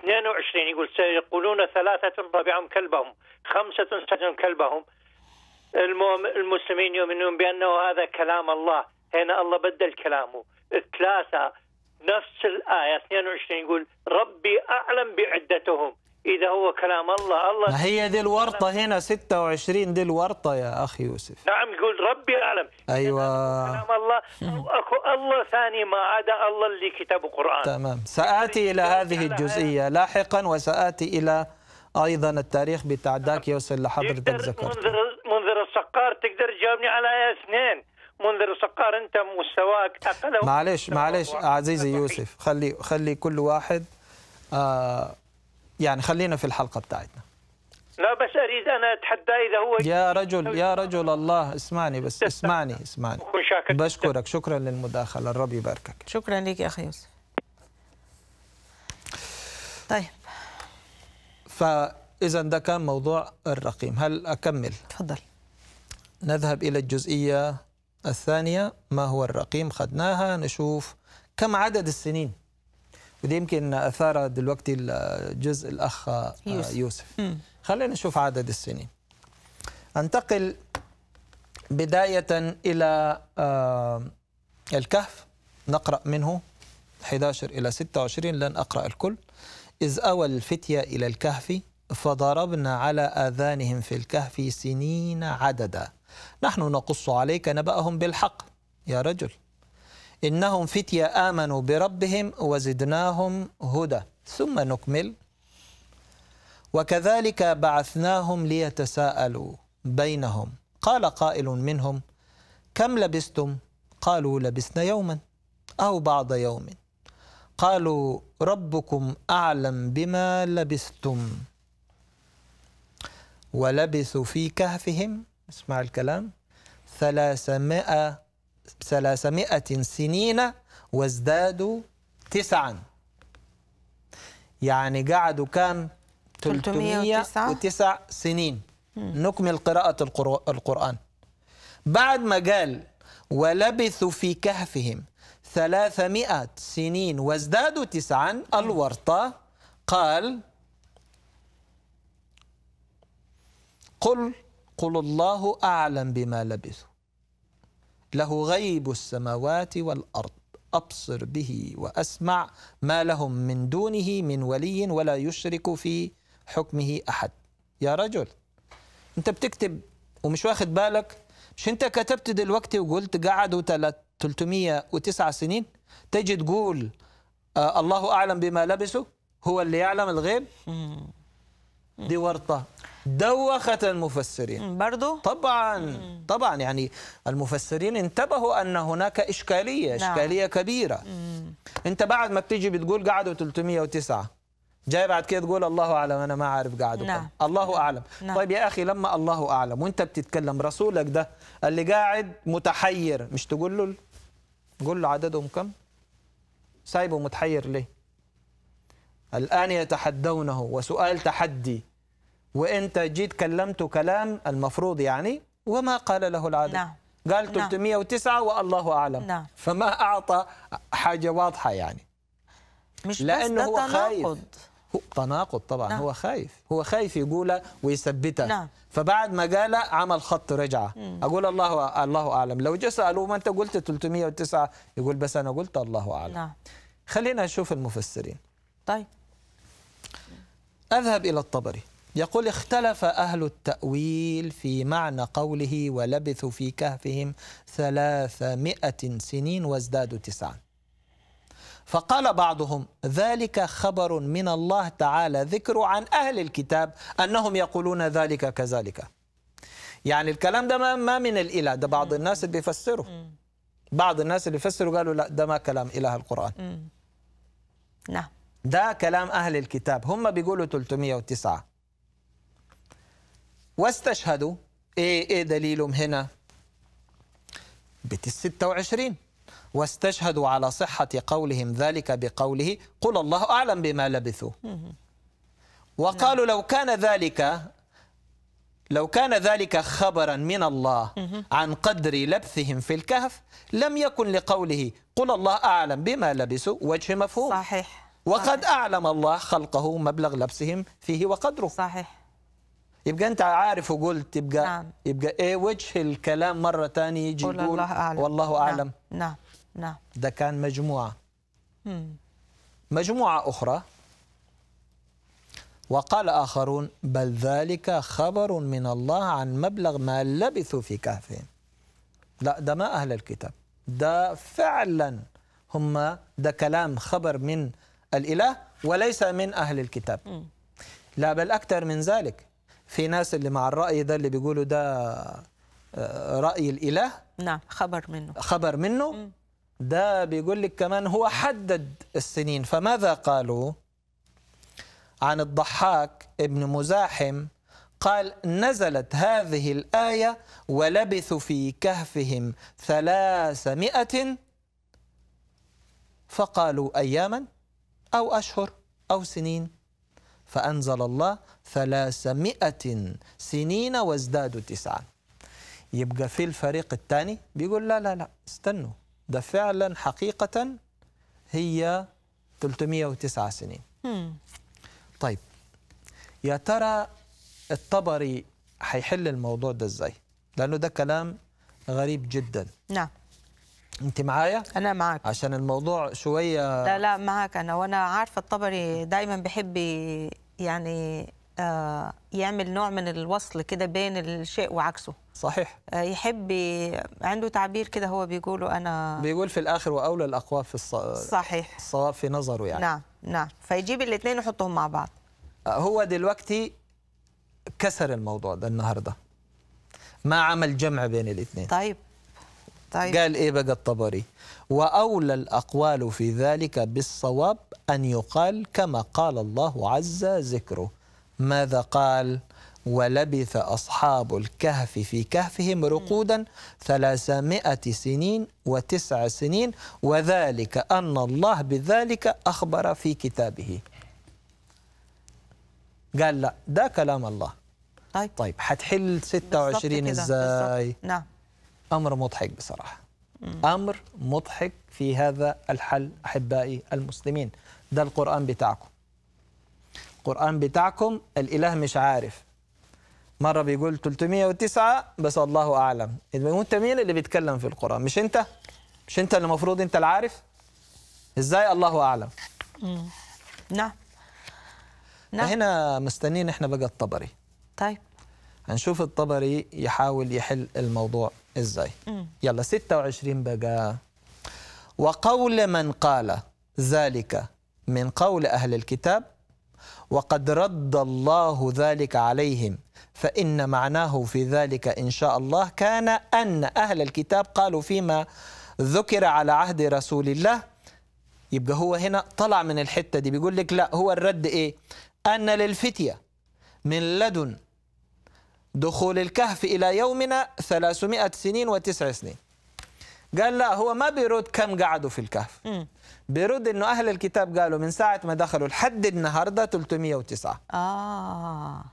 22 يقول سيقولون ثلاثة ربعهم كلبهم خمسة سجن كلبهم المسلمين يؤمنون بأنه هذا كلام الله هنا الله بدل كلامه ثلاثة نفس الآية 22 يقول ربي أعلم بعدتهم اذا هو كلام الله الله ما هي دي الورطه هنا 26 دي الورطه يا اخي يوسف نعم يقول ربي اعلم ايوه كلام الله اكو الله ثاني ما عدا الله اللي كتابه قران تمام ساتي الى هذه الجزئيه لاحقا وساتي الى ايضا التاريخ بتعداك يوصل لحضرتك ذكرت منذر منذر الصقار تقدر تجاوبني على ايه اثنين منذر الصقار انت مستواك اقل معلش معلش عزيزي يوسف خلي خلي كل واحد آه يعني خلينا في الحلقة بتاعتنا لا بس أريد أنا أتحدى إذا هو يا رجل يا رجل الله اسمعني بس اسمعني اسمعني بشكرك شكرا للمداخلة الرب يباركك شكرا لك يا أخي يوسف طيب فإذا ده كان موضوع الرقيم هل أكمل؟ تفضل نذهب إلى الجزئية الثانية ما هو الرقيم خدناها نشوف كم عدد السنين اللي يمكن اثار دلوقتي الجزء الاخ يوسف, يوسف. خلينا نشوف عدد السنين انتقل بدايه الى آه، الكهف نقرا منه 11 الى 26 لن اقرا الكل اذ اوى الفتيه الى الكهف فضربنا على اذانهم في الكهف سنين عددا نحن نقص عليك نبأهم بالحق يا رجل إنهم فتية آمنوا بربهم وزدناهم هدى ثم نكمل وكذلك بعثناهم ليتساءلوا بينهم قال قائل منهم كم لبستم قالوا لبسنا يوما أو بعض يوم قالوا ربكم أعلم بما لبستم ولبثوا في كهفهم اسمع الكلام ثلاثمائة ثلاثمائة سنين وازدادوا تسعا يعني قعدوا كام 309 سنين نكمل قراءة القرآن بعد ما قال ولبثوا في كهفهم ثلاثمائة سنين وازدادوا تسعا الورطة قال قل قل الله أعلم بما لبثوا له غيب السماوات والأرض أبصر به وأسمع ما لهم من دونه من ولي ولا يشرك في حكمه أحد يا رجل أنت بتكتب ومش واخد بالك مش أنت كتبت دلوقتي وقلت قعدوا 309 سنين تجي تقول آه الله أعلم بما لبسوا هو اللي يعلم الغيب دي ورطة دوخت المفسرين برضو؟ طبعا طبعا يعني المفسرين انتبهوا أن هناك إشكالية نعم. إشكالية نعم. كبيرة أنت بعد ما بتيجي بتقول قعدوا 309 جاي بعد كده تقول الله أعلم أنا ما عارف قعدوا نعم. الله نعم. أعلم نعم. طيب يا أخي لما الله أعلم وأنت بتتكلم رسولك ده اللي قاعد متحير مش تقول له قول له عددهم كم سايبه متحير ليه الآن يتحدونه وسؤال تحدي وانت جيت كلمته كلام المفروض يعني وما قال له العدد نعم. قال 309 نعم. والله اعلم نعم. فما اعطى حاجه واضحه يعني مش لانه بس هو خايف هو تناقض طبعا نعم. هو خايف هو خايف يقولها ويثبتها نعم. فبعد ما قال عمل خط رجعه مم. اقول الله الله اعلم لو جه سالوه ما انت قلت 309 يقول بس انا قلت الله اعلم نعم. خلينا نشوف المفسرين طيب أذهب إلى الطبري يقول اختلف أهل التأويل في معنى قوله ولبثوا في كهفهم ثلاثمائة سنين وازدادوا تسعا فقال بعضهم ذلك خبر من الله تعالى ذكر عن أهل الكتاب أنهم يقولون ذلك كذلك يعني الكلام ده ما من الإله ده بعض الناس اللي بيفسره بعض الناس اللي بيفسروا قالوا لا ده ما كلام إله القرآن نعم ده كلام أهل الكتاب هم بيقولوا 309 واستشهدوا ايه ايه دليلهم هنا بيت الستة وعشرين واستشهدوا على صحة قولهم ذلك بقوله قل الله أعلم بما لبثوا وقالوا لو كان ذلك لو كان ذلك خبرا من الله عن قدر لبثهم في الكهف لم يكن لقوله قل الله أعلم بما لبثوا وجه مفهوم صحيح وقد صحيح. أعلم الله خلقه مبلغ لبسهم فيه وقدره صحيح يبقى انت عارف وقلت يبقى نعم. يبقى ايه وجه الكلام مره ثانيه يجي يقول الله اعلم والله نعم، اعلم نعم نعم, ده كان مجموعه مم. مجموعه اخرى وقال اخرون بل ذلك خبر من الله عن مبلغ ما لبثوا في كهفهم لا ده ما اهل الكتاب ده فعلا هم ده كلام خبر من الاله وليس من اهل الكتاب لا بل اكثر من ذلك في ناس اللي مع الرأي ده اللي بيقولوا ده آه، رأي الإله نعم خبر منه خبر منه ده بيقول لك كمان هو حدد السنين فماذا قالوا عن الضحاك ابن مزاحم قال نزلت هذه الآية ولبثوا في كهفهم ثلاثمائة فقالوا أياما أو أشهر أو سنين فأنزل الله 300 سنين وازدادوا تسعة يبقى في الفريق الثاني بيقول لا لا لا استنوا ده فعلا حقيقة هي 309 سنين طيب يا ترى الطبري حيحل الموضوع ده ازاي لانه ده كلام غريب جدا نعم انت معايا انا معاك عشان الموضوع شويه لا لا معاك انا وانا عارفه الطبري دايما بيحب يعني آه، يعمل نوع من الوصل كده بين الشيء وعكسه صحيح آه، يحب عنده تعبير كده هو بيقوله انا بيقول في الاخر واولى الاقوال في الص... صحيح الصواب في نظره يعني نعم نعم فيجيب الاثنين ويحطهم مع بعض آه، هو دلوقتي كسر الموضوع ده النهارده ما عمل جمع بين الاثنين طيب طيب قال ايه بقى الطبري واولى الاقوال في ذلك بالصواب ان يقال كما قال الله عز ذكره ماذا قال ولبث أصحاب الكهف في كهفهم رقودا ثلاثمائة سنين وتسع سنين وذلك أن الله بذلك أخبر في كتابه قال لا ده كلام الله طيب, طيب حتحل 26 ازاي نعم أمر مضحك بصراحة أمر مضحك في هذا الحل أحبائي المسلمين ده القرآن بتاعكم القرآن بتاعكم الإله مش عارف مرة بيقول 309 بس الله أعلم أنت مين اللي بيتكلم في القرآن مش أنت مش أنت اللي المفروض أنت العارف إزاي الله أعلم نعم نعم هنا مستنيين إحنا بقى الطبري طيب هنشوف الطبري يحاول يحل الموضوع إزاي مم. يلا 26 بقى وقول من قال ذلك من قول أهل الكتاب وقد رد الله ذلك عليهم فإن معناه في ذلك إن شاء الله كان أن أهل الكتاب قالوا فيما ذكر على عهد رسول الله يبقى هو هنا طلع من الحتة دي بيقول لك لا هو الرد إيه أن للفتية من لدن دخول الكهف إلى يومنا 300 سنين وتسع سنين قال لا هو ما بيرد كم قعدوا في الكهف بيرد انه اهل الكتاب قالوا من ساعه ما دخلوا لحد النهارده 309 اه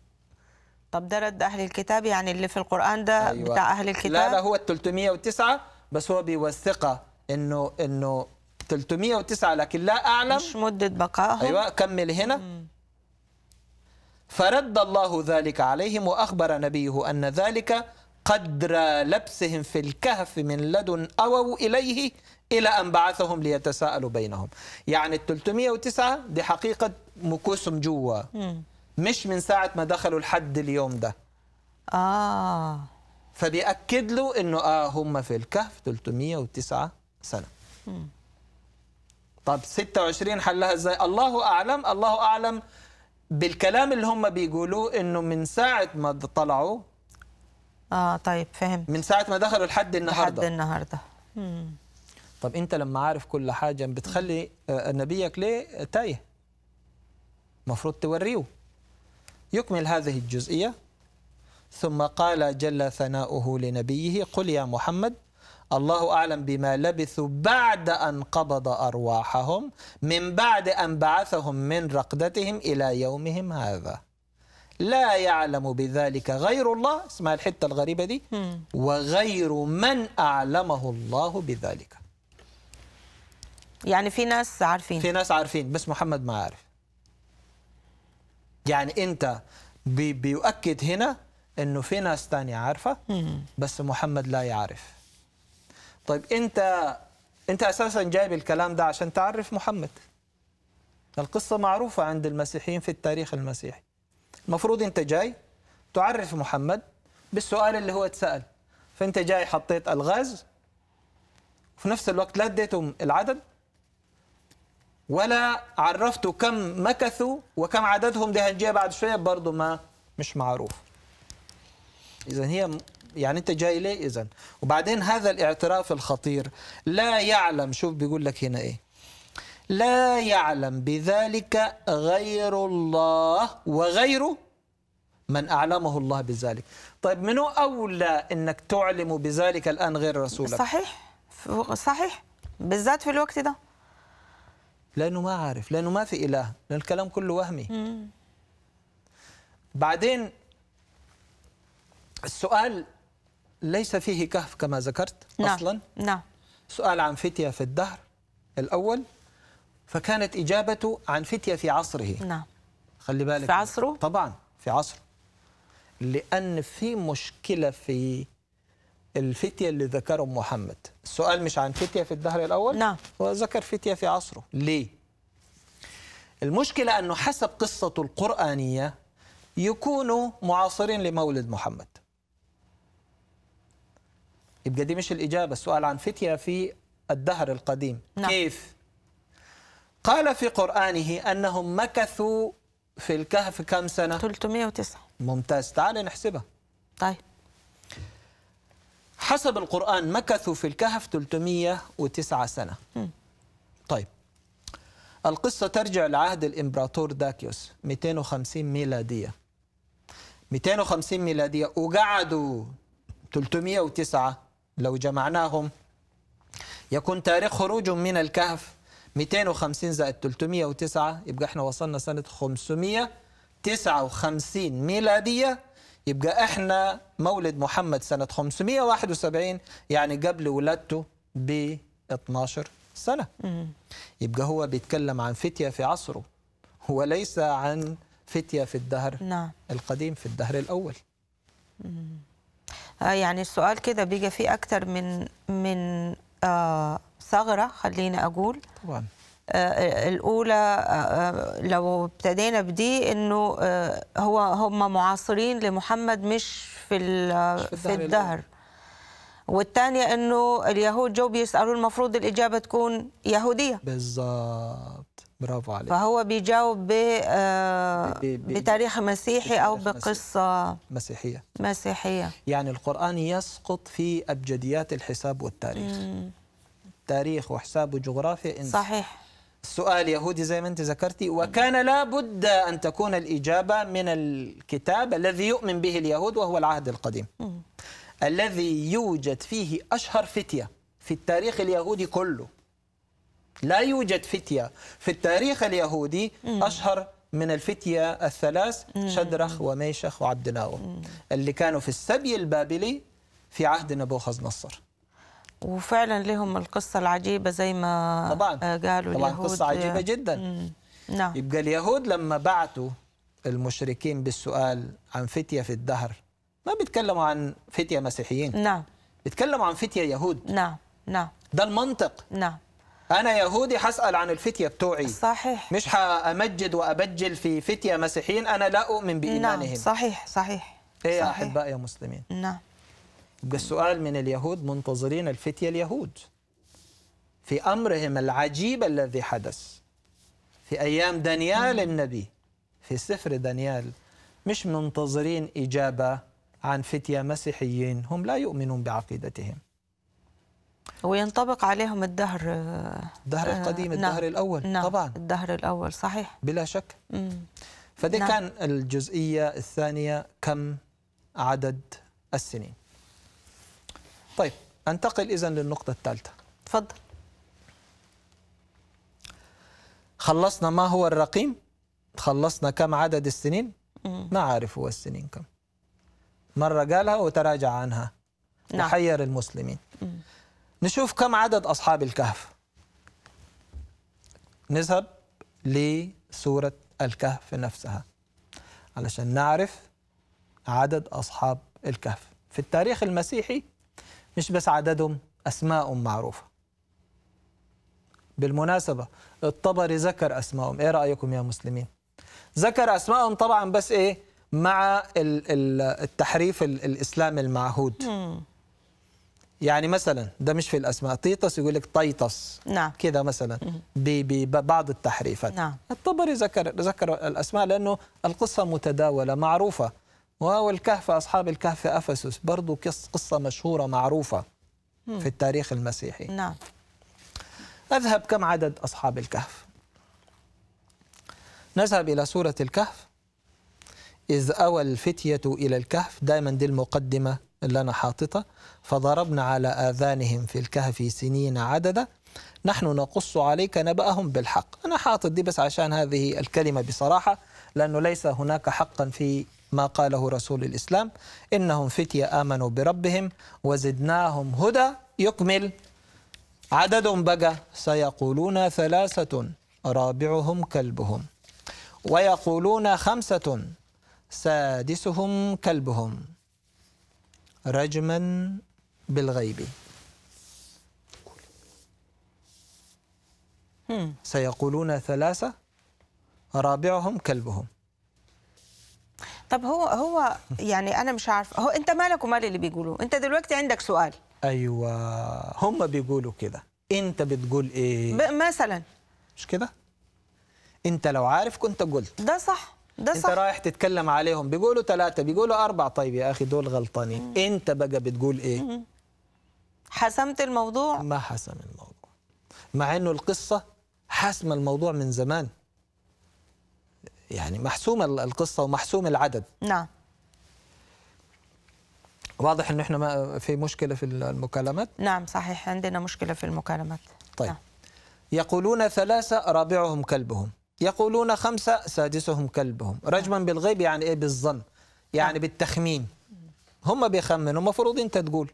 طب ده رد اهل الكتاب يعني اللي في القران ده أيوة. بتاع اهل الكتاب لا لا هو ال 309 بس هو بيوثقها انه انه 309 لكن لا اعلم مش مده بقائهم ايوه كمل هنا مم. فرد الله ذلك عليهم واخبر نبيه ان ذلك قدر لبسهم في الكهف من لدن أووا إليه إلى أن بعثهم ليتساءلوا بينهم يعني ال 309 دي حقيقة مكوسهم جوا مش من ساعة ما دخلوا لحد اليوم ده آه فبيأكد له أنه آه هم في الكهف 309 سنة طب 26 حلها ازاي الله أعلم الله أعلم بالكلام اللي هم بيقولوه أنه من ساعة ما طلعوا آه طيب فهمت من ساعة ما دخلوا لحد النهاردة لحد النهاردة مم. طب انت لما عارف كل حاجه بتخلي آه، نبيك ليه تايه مفروض توريه يكمل هذه الجزئيه ثم قال جل ثناؤه لنبيه قل يا محمد الله أعلم بما لبثوا بعد أن قبض أرواحهم من بعد أن بعثهم من رقدتهم إلى يومهم هذا لا يعلم بذلك غير الله اسمها الحتة الغريبة دي وغير من أعلمه الله بذلك يعني في ناس عارفين في ناس عارفين بس محمد ما عارف يعني انت بي بيؤكد هنا انه في ناس تانية عارفة بس محمد لا يعرف طيب انت انت اساسا جايب الكلام ده عشان تعرف محمد القصة معروفة عند المسيحيين في التاريخ المسيحي المفروض انت جاي تعرف محمد بالسؤال اللي هو اتسأل فانت جاي حطيت الغاز وفي نفس الوقت لا اديتهم العدد ولا عرفتوا كم مكثوا وكم عددهم ده هنجيها بعد شويه برضه ما مش معروف اذا هي يعني انت جاي ليه اذا وبعدين هذا الاعتراف الخطير لا يعلم شوف بيقول لك هنا ايه لا يعلم بذلك غير الله وغير من أعلمه الله بذلك طيب منو أولى أنك تعلم بذلك الآن غير رسولك صحيح صحيح بالذات في الوقت ده لانه ما عارف لانه ما في اله لان الكلام كله وهمي مم. بعدين السؤال ليس فيه كهف كما ذكرت نعم. اصلا نعم سؤال عن فتيه في الدهر الاول فكانت اجابته عن فتيه في عصره نعم خلي بالك في عصره طبعا في عصره لان في مشكله في الفتية اللي ذكره محمد السؤال مش عن فتية في الدهر الأول نعم هو ذكر فتية في عصره ليه؟ المشكلة أنه حسب قصة القرآنية يكونوا معاصرين لمولد محمد يبقى دي مش الإجابة السؤال عن فتية في الدهر القديم نعم. كيف؟ قال في قرآنه أنهم مكثوا في الكهف كم سنة؟ 309 ممتاز تعال نحسبها طيب حسب القرآن مكثوا في الكهف 309 سنة م. طيب القصة ترجع لعهد الإمبراطور داكيوس 250 ميلادية 250 ميلادية وقعدوا 309 لو جمعناهم يكون تاريخ خروجهم من الكهف 250 زائد 309 يبقى احنا وصلنا سنة 559 ميلادية يبقى احنا مولد محمد سنة 571 يعني قبل ولادته ب 12 سنة يبقى هو بيتكلم عن فتية في عصره وليس عن فتية في الدهر نعم. القديم في الدهر الأول آه يعني السؤال كده بيجي فيه اكثر من من آه ثغرة خليني أقول طبعا آه، الاولى آه، آه، لو ابتدينا بدي انه هو هم معاصرين لمحمد مش في في الدهر والثانيه انه اليهود جو بيسالوا المفروض الاجابه تكون يهوديه بالظبط برافو عليك فهو بيجاوب ب بتاريخ مسيحي او بقصه مسيحيه مسيحيه يعني القران يسقط في ابجديات الحساب والتاريخ مم. تاريخ وحساب وجغرافيا صحيح سؤال يهودي زي ما أنت ذكرتي وكان لا بد أن تكون الإجابة من الكتاب الذي يؤمن به اليهود وهو العهد القديم الذي يوجد فيه أشهر فتية في التاريخ اليهودي كله لا يوجد فتية في التاريخ اليهودي أشهر من الفتية الثلاث شدرخ وميشخ وعبد اللي كانوا في السبي البابلي في عهد نبوخذ نصر وفعلا لهم القصة العجيبة زي ما طبعا آه، قالوا طبعا اليهود قصة عجيبة جدا نعم يبقى اليهود لما بعتوا المشركين بالسؤال عن فتية في الدهر ما بيتكلموا عن فتية مسيحيين نعم بيتكلموا عن فتية يهود نعم نعم ده المنطق نعم أنا يهودي حسأل عن الفتية بتوعي صحيح مش حأمجد وأبجل في فتية مسيحيين أنا لا أؤمن نعم. بإيمانهم نعم صحيح صحيح إيه يا أحباء يا مسلمين نعم بالسؤال من اليهود منتظرين الفتية اليهود في أمرهم العجيب الذي حدث في أيام دانيال النبي في سفر دانيال مش منتظرين إجابة عن فتية مسيحيين هم لا يؤمنون بعقيدتهم وينطبق عليهم الدهر آه، آه، الدهر القديم نعم. الدهر الأول نعم. طبعا الدهر الأول صحيح بلا شك فدي نعم. كان الجزئية الثانية كم عدد السنين طيب أنتقل اذا للنقطة الثالثة تفضل خلصنا ما هو الرقيم خلصنا كم عدد السنين ما عارف هو السنين كم مرة قالها وتراجع عنها نعم. وحير المسلمين مم. نشوف كم عدد أصحاب الكهف نذهب لسورة الكهف نفسها علشان نعرف عدد أصحاب الكهف في التاريخ المسيحي مش بس عددهم أسمائهم معروفة بالمناسبة الطبري ذكر أسمائهم إيه رأيكم يا مسلمين ذكر أسمائهم طبعا بس إيه مع التحريف الإسلامي المعهود يعني مثلا ده مش في الاسماء طيطس يقول لك طيطس نعم كده مثلا ببعض التحريفات نعم الطبري ذكر ذكر الاسماء لانه القصه متداوله معروفه الكهف أصحاب الكهف أفسس برضو قصة مشهورة معروفة في التاريخ المسيحي نعم أذهب كم عدد أصحاب الكهف نذهب إلى سورة الكهف إذ أوى الفتية إلى الكهف دائما دي المقدمة اللي أنا حاططها فضربنا على آذانهم في الكهف سنين عددا نحن نقص عليك نبأهم بالحق أنا حاطط دي بس عشان هذه الكلمة بصراحة لأنه ليس هناك حقا في ما قاله رسول الإسلام إنهم فتية آمنوا بربهم وزدناهم هدى يكمل عدد بقى سيقولون ثلاثة رابعهم كلبهم ويقولون خمسة سادسهم كلبهم رجما بالغيب سيقولون ثلاثة رابعهم كلبهم طب هو هو يعني انا مش عارف هو انت مالك ومال اللي بيقولوه انت دلوقتي عندك سؤال ايوه هم بيقولوا كده انت بتقول ايه مثلا مش كده انت لو عارف كنت قلت ده صح ده انت صح. رايح تتكلم عليهم بيقولوا ثلاثة بيقولوا أربعة طيب يا أخي دول غلطانين أنت بقى بتقول إيه؟ حسمت الموضوع؟ ما حسم الموضوع مع إنه القصة حاسمة الموضوع من زمان يعني محسومة القصة ومحسوم العدد نعم واضح أنه إحنا ما في مشكلة في المكالمات نعم صحيح عندنا مشكلة في المكالمات طيب نعم. يقولون ثلاثة رابعهم كلبهم يقولون خمسة سادسهم كلبهم نعم. رجما نعم. بالغيب يعني إيه بالظن يعني نعم. بالتخمين هم بيخمنوا المفروض أنت تقول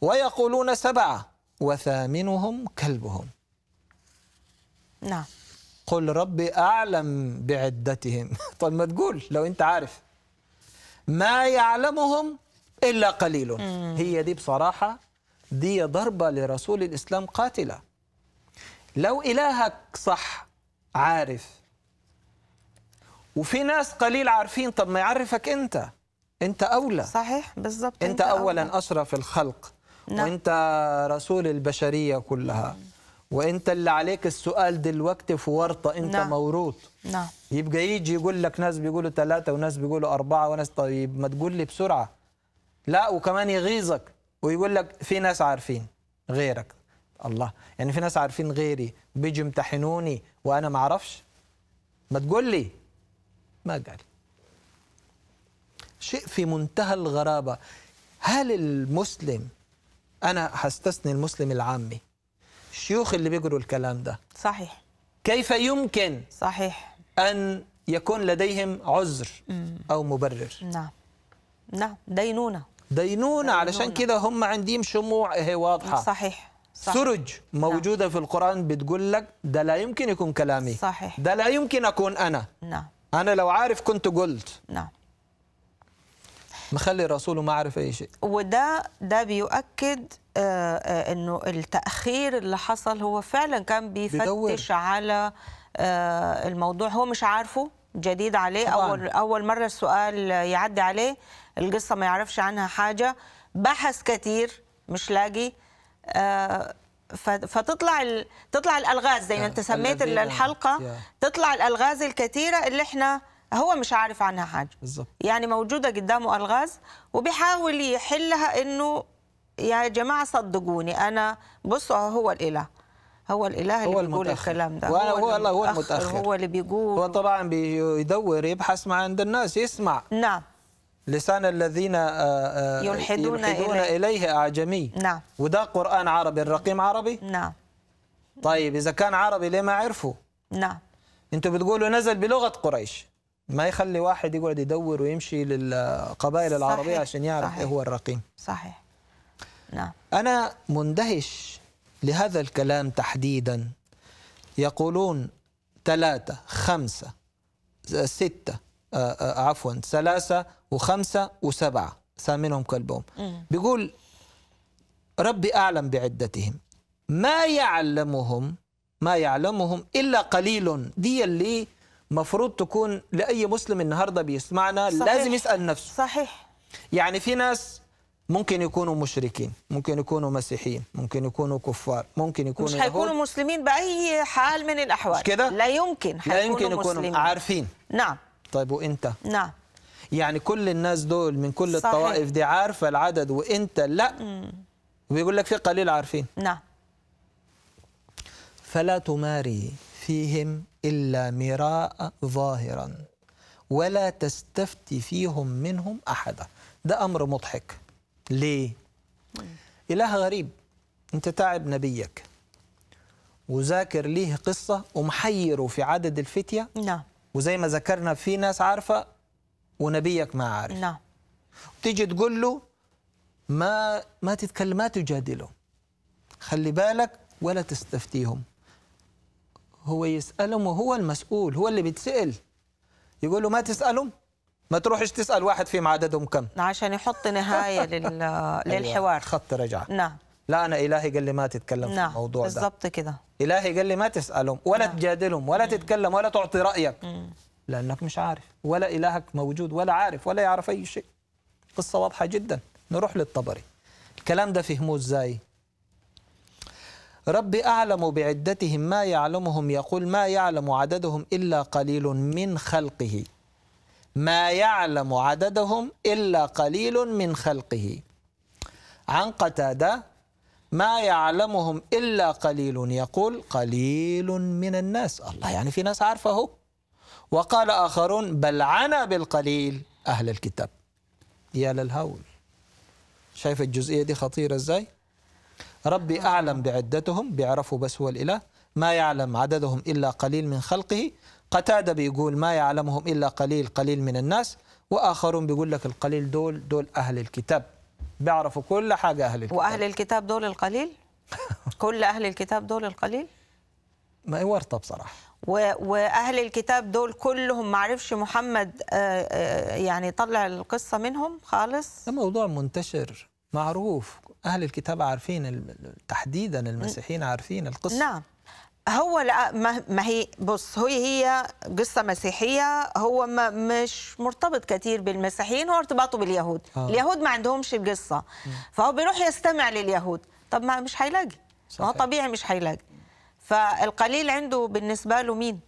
ويقولون سبعة وثامنهم كلبهم نعم قل ربي أعلم بعدتهم طيب ما تقول لو أنت عارف ما يعلمهم إلا قليل هي دي بصراحة دي ضربة لرسول الإسلام قاتلة لو إلهك صح عارف وفي ناس قليل عارفين طب ما يعرفك أنت أنت أولى صحيح بالظبط أنت, أنت أولا أشرف الخلق نعم. وأنت رسول البشرية كلها مم. وانت اللي عليك السؤال دلوقتي في ورطه انت نعم. موروث نعم يبقى يجي يقول لك ناس بيقولوا ثلاثه وناس بيقولوا اربعه وناس طيب ما تقول لي بسرعه لا وكمان يغيظك ويقول لك في ناس عارفين غيرك الله يعني في ناس عارفين غيري بيجي يمتحنوني وانا ما اعرفش ما تقول لي ما قال شيء في منتهى الغرابه هل المسلم انا هستثني المسلم العامي الشيوخ اللي بيقولوا الكلام ده صحيح كيف يمكن صحيح أن يكون لديهم عذر أو مبرر نعم نعم دينونة دينونة علشان كده هم عندهم شموع هي واضحة صحيح صحيح. سرج موجودة نعم. في القرآن بتقول لك ده لا يمكن يكون كلامي صحيح ده لا يمكن أكون أنا نعم أنا لو عارف كنت قلت نعم مخلي رسوله ما عارف أي شيء وده ده بيؤكد آه، آه، انه التاخير اللي حصل هو فعلا كان بيفتش على آه، الموضوع هو مش عارفه جديد عليه طبعاً. اول اول مره السؤال يعدي عليه القصه ما يعرفش عنها حاجه بحث كتير مش لاقي فتطلع تطلع الالغاز زي ما انت سميت الحلقه تطلع الالغاز الكثيره اللي احنا هو مش عارف عنها حاجه بالزبط. يعني موجوده قدامه الغاز وبيحاول يحلها انه يا جماعه صدقوني انا بصوا هو الاله هو الاله اللي بيقول المتأخر. الكلام ده وأنا هو, هو, هو المتاخر هو اللي بيقول هو طبعا بيدور يبحث ما عند الناس يسمع نعم لسان الذين آه، آه، يلحدون, يلحدون إليه. إليه أعجمي نعم وده قرآن عربي الرقيم عربي نعم طيب إذا كان عربي ليه ما عرفوا نعم أنتوا بتقولوا نزل بلغة قريش ما يخلي واحد يقعد يدور ويمشي للقبائل العربية صحيح. عشان يعرف إيه صحيح. إيه هو الرقيم صحيح نعم. أنا مندهش لهذا الكلام تحديدا يقولون ثلاثة خمسة ستة آه، آه، عفوا ثلاثة وخمسة وسبعة ثامنهم كلبهم بيقول ربي أعلم بعدتهم ما يعلمهم ما يعلمهم إلا قليل دي اللي مفروض تكون لأي مسلم النهاردة بيسمعنا صحيح. لازم يسأل نفسه صحيح يعني في ناس ممكن يكونوا مشركين ممكن يكونوا مسيحيين ممكن يكونوا كفار ممكن يكونوا مش هيكونوا مسلمين باي حال من الاحوال مش كده لا يمكن لا يمكن يكونوا مسلمين. عارفين نعم طيب وانت نعم يعني كل الناس دول من كل صحيح. الطوائف دي عارفه العدد وانت لا مم. وبيقول لك في قليل عارفين نعم فلا تماري فيهم الا مراء ظاهرا ولا تستفتي فيهم منهم احدا ده امر مضحك ليه؟ إله غريب أنت تعب نبيك وذاكر ليه قصة ومحيره في عدد الفتية نعم وزي ما ذكرنا في ناس عارفة ونبيك ما عارف نعم وتيجي تقول له ما ما تتكلم ما تجادله خلي بالك ولا تستفتيهم هو يسألهم وهو المسؤول هو اللي بيتسأل يقول له ما تسألهم ما تروحش تسال واحد فيهم عددهم كم نعم، عشان يحط نهايه لل... أيوة، للحوار خط رجعه نعم لا انا الهي قال لي ما تتكلم نعم. في الموضوع بالزبط ده بالظبط كده الهي قال لي ما تسالهم ولا نعم. تجادلهم ولا مم. تتكلم ولا تعطي رايك مم. لانك مش عارف ولا الهك موجود ولا عارف ولا يعرف اي شيء قصه واضحه جدا نروح للطبري الكلام ده فهموه ازاي ربي أعلم بعدتهم ما يعلمهم يقول ما يعلم عددهم إلا قليل من خلقه ما يعلم عددهم إلا قليل من خلقه عن قتادة ما يعلمهم إلا قليل يقول قليل من الناس الله يعني في ناس عارفة وقال آخرون بل عنا بالقليل أهل الكتاب يا للهول شايف الجزئية دي خطيرة إزاي ربي أعلم بعدتهم بيعرفوا بس هو الإله ما يعلم عددهم إلا قليل من خلقه قتادة بيقول ما يعلمهم إلا قليل قليل من الناس وآخرون بيقول لك القليل دول دول أهل الكتاب بيعرفوا كل حاجة أهل الكتاب وأهل الكتاب دول القليل؟ كل أهل الكتاب دول القليل؟ ما ورطة بصراحة و... وأهل الكتاب دول كلهم معرفش محمد آه، آه، يعني طلع القصة منهم خالص ده موضوع منتشر معروف أهل الكتاب عارفين تحديدا المسيحيين عارفين القصة نعم هو لا ما هي بص هي هي قصه مسيحيه هو ما مش مرتبط كثير بالمسيحيين هو ارتباطه باليهود آه. اليهود ما عندهمش القصه فهو بيروح يستمع لليهود طب ما مش هيلاقي هو طبيعي مش هيلاقي فالقليل عنده بالنسبه له مين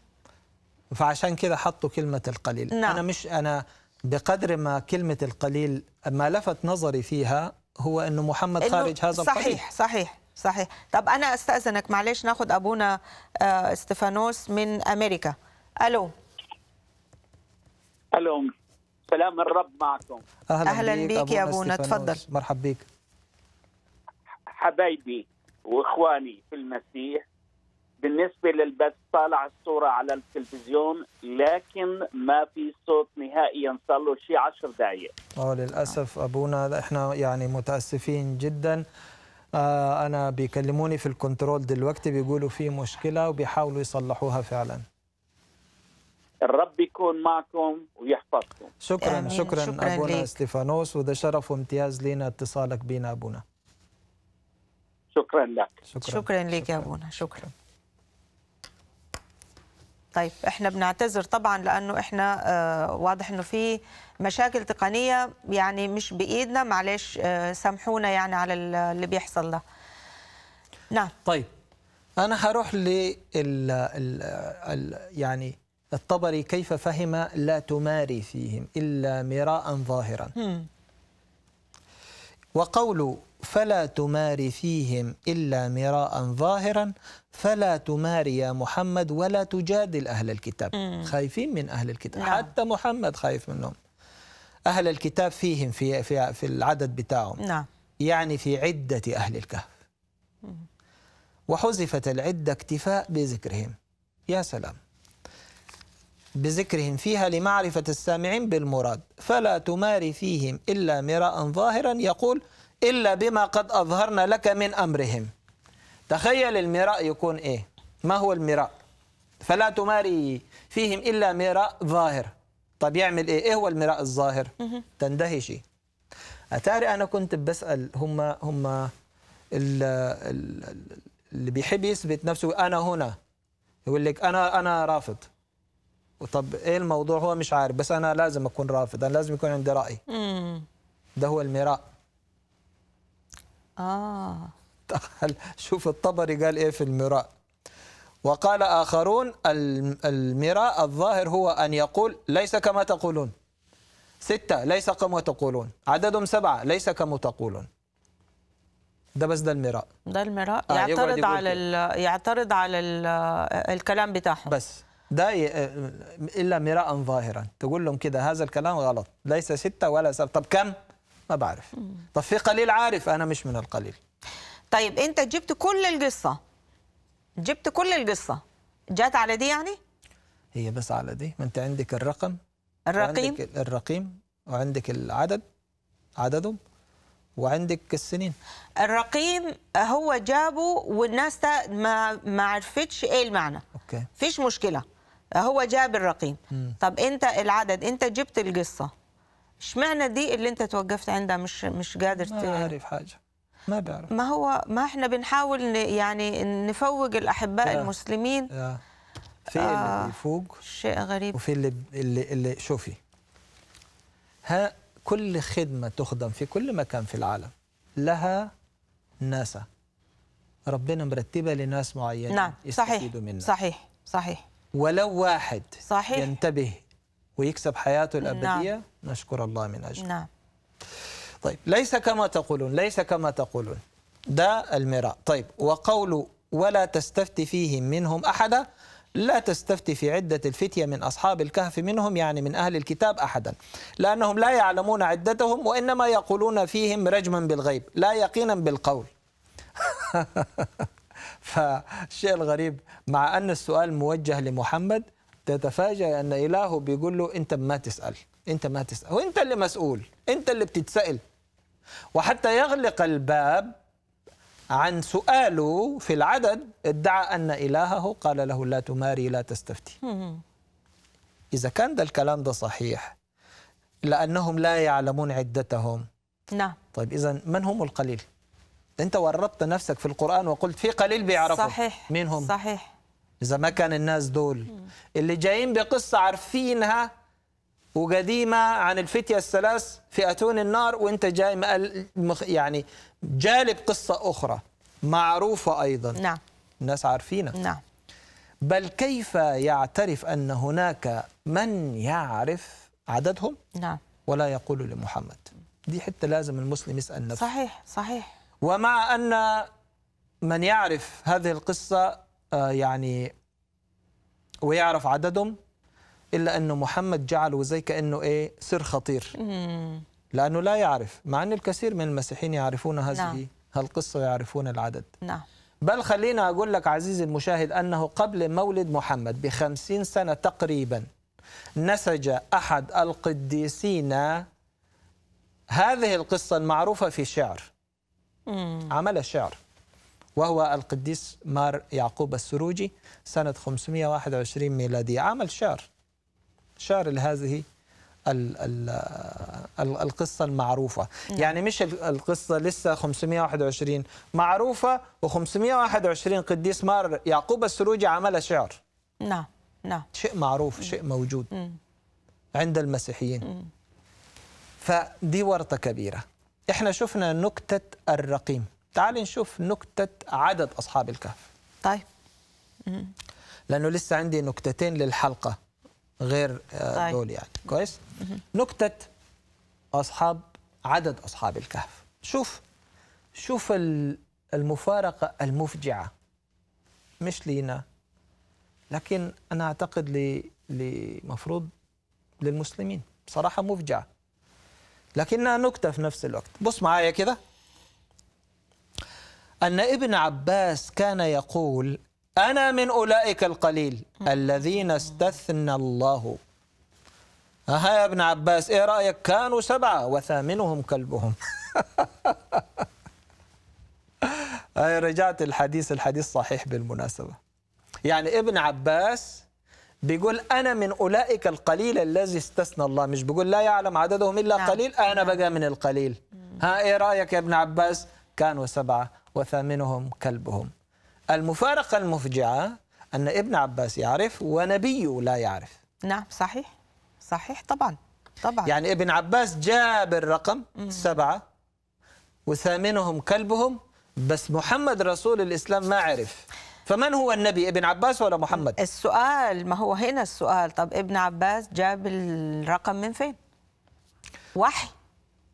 فعشان كده حطوا كلمه القليل نعم. انا مش انا بقدر ما كلمه القليل ما لفت نظري فيها هو انه محمد خارج هذا صحيح الطريق صحيح صحيح صحيح طب انا استاذنك معلش ناخد ابونا آه، استفانوس من امريكا الو الو سلام الرب معكم اهلا, أهلا بيك, بيك يا ابونا تفضل مرحب بيك حبايبي واخواني في المسيح بالنسبه للبث طالع الصوره على التلفزيون لكن ما في صوت نهائيا صار له شيء 10 دقائق اه للاسف ابونا احنا يعني متاسفين جدا آه انا بيكلموني في الكنترول دلوقتي بيقولوا في مشكله وبيحاولوا يصلحوها فعلا الرب يكون معكم ويحفظكم شكرا آمين. شكرا, شكرا ابونا ستيفانوس استيفانوس وده شرف وامتياز لينا اتصالك بينا ابونا شكرا لك شكرا, شكرا لك يا ابونا شكرا طيب احنا بنعتذر طبعا لانه احنا آه، واضح انه في مشاكل تقنيه يعني مش بايدنا معلش آه، سامحونا يعني على اللي بيحصل ده نعم طيب انا هروح ل يعني الطبري كيف فهم لا تماري فيهم الا مراء ظاهرا وقول فلا تمار فيهم إلا مراء ظاهرا فلا تماري يا محمد ولا تجادل أهل الكتاب مم. خايفين من أهل الكتاب نعم. حتى محمد خايف منهم أهل الكتاب فيهم في, في, في العدد بتاعهم نعم. يعني في عدة أهل الكهف وحزفت وحذفت العدة اكتفاء بذكرهم يا سلام بذكرهم فيها لمعرفة السامعين بالمراد فلا تماري فيهم إلا مراء ظاهرا يقول إلا بما قد أظهرنا لك من أمرهم تخيل المراء يكون إيه ما هو المراء فلا تماري فيهم إلا مراء ظاهر طب يعمل إيه إيه هو المراء الظاهر تندهشي أتاري أنا كنت بسأل هم هم اللي بيحب يثبت نفسه أنا هنا يقول لك أنا أنا رافض طب ايه الموضوع هو مش عارف بس انا لازم اكون رافض انا لازم يكون عندي راي ده هو المراء آه شوف الطبري قال إيه في المراء وقال آخرون المراء الظاهر هو أن يقول ليس كما تقولون ستة ليس كما تقولون عددهم سبعة ليس كما تقولون ده بس ده المراء ده المراء آه يعترض على يعترض على الكلام بتاعهم بس ده الا مراء ظاهرا تقول لهم كده هذا الكلام غلط ليس ستة ولا سبعة طب كم ما بعرف طب في قليل عارف انا مش من القليل طيب انت جبت كل القصه جبت كل القصه جات على دي يعني هي بس على دي ما انت عندك الرقم الرقيم وعندك الرقيم وعندك العدد عددهم وعندك السنين الرقيم هو جابه والناس ما ما عرفتش ايه المعنى اوكي فيش مشكله هو جاب الرقيم مم. طب انت العدد انت جبت القصه اشمعنى دي اللي انت توقفت عندها مش مش قادر ما بعرف حاجه ما بعرف ما هو ما احنا بنحاول يعني نفوق الاحباء yeah. المسلمين yeah. في آه اللي بيفوق شيء غريب وفي اللي اللي, اللي شوفي ها كل خدمه تخدم في كل مكان في العالم لها ناسا ربنا مرتبها لناس معينين نعم يستفيدوا صحيح منها صحيح صحيح ولو واحد صحيح ينتبه ويكسب حياته نعم. الأبدية نعم. نشكر الله من أجله نعم. طيب ليس كما تقولون ليس كما تقولون ده المراء طيب وقول ولا تستفتي فيهم منهم أحدا لا تستفتي في عدة الفتية من أصحاب الكهف منهم يعني من أهل الكتاب أحدا لأنهم لا يعلمون عدتهم وإنما يقولون فيهم رجما بالغيب لا يقينا بالقول فالشيء الغريب مع أن السؤال موجه لمحمد تتفاجأ أن إلهه بيقول له أنت ما تسأل أنت ما تسأل وأنت اللي مسؤول أنت اللي بتتسأل وحتى يغلق الباب عن سؤاله في العدد ادعى أن إلهه قال له لا تماري لا تستفتي إذا كان ده الكلام ده صحيح لأنهم لا يعلمون عدتهم نعم طيب إذا من هم القليل؟ أنت ورطت نفسك في القرآن وقلت في قليل بيعرفوا صحيح مين هم؟ صحيح إذا ما كان الناس دول اللي جايين بقصة عارفينها وقديمة عن الفتية الثلاث فئتون النار وانت جاي يعني جالب قصة أخرى معروفة أيضا نعم الناس عارفينها نعم بل كيف يعترف أن هناك من يعرف عددهم نعم ولا يقول لمحمد دي حتة لازم المسلم يسأل نفسه صحيح صحيح ومع أن من يعرف هذه القصة آه، يعني ويعرف عددهم الا انه محمد جعله زي كانه ايه سر خطير لانه لا يعرف مع ان الكثير من المسيحيين يعرفون هذه نعم. هالقصه ويعرفون العدد نعم بل خلينا اقول لك عزيزي المشاهد انه قبل مولد محمد بخمسين سنه تقريبا نسج احد القديسين هذه القصه المعروفه في شعر عمل شعر وهو القديس مار يعقوب السروجي سنة 521 ميلادية عمل شعر شعر لهذه القصة المعروفة نعم. يعني مش القصة لسه 521 معروفة و521 قديس مار يعقوب السروجي عمل شعر نعم نعم شيء معروف شيء موجود عند المسيحيين فدي ورطة كبيرة احنا شفنا نكتة الرقيم تعالي نشوف نكتة عدد أصحاب الكهف طيب لأنه لسه عندي نكتتين للحلقة غير آه، طيب. دول يعني كويس نكتة أصحاب عدد أصحاب الكهف شوف شوف المفارقة المفجعة مش لينا لكن أنا أعتقد لمفروض للمسلمين بصراحة مفجعة لكنها نكتة في نفس الوقت بص معايا كده أن ابن عباس كان يقول أنا من أولئك القليل الذين استثنى الله ها يا ابن عباس إيه رأيك كانوا سبعة وثامنهم كلبهم رجعت الحديث الحديث صحيح بالمناسبة يعني ابن عباس بيقول أنا من أولئك القليل الذي استثنى الله مش بيقول لا يعلم عددهم إلا نعم. قليل أنا نعم. بقى من القليل ها إيه رأيك يا ابن عباس كانوا سبعة وثامنهم كلبهم المفارقة المفجعة أن ابن عباس يعرف ونبيه لا يعرف نعم صحيح صحيح طبعا طبعا يعني ابن عباس جاء بالرقم السبعة وثامنهم كلبهم بس محمد رسول الإسلام ما عرف فمن هو النبي ابن عباس ولا محمد السؤال ما هو هنا السؤال طب ابن عباس جاب الرقم من فين وحي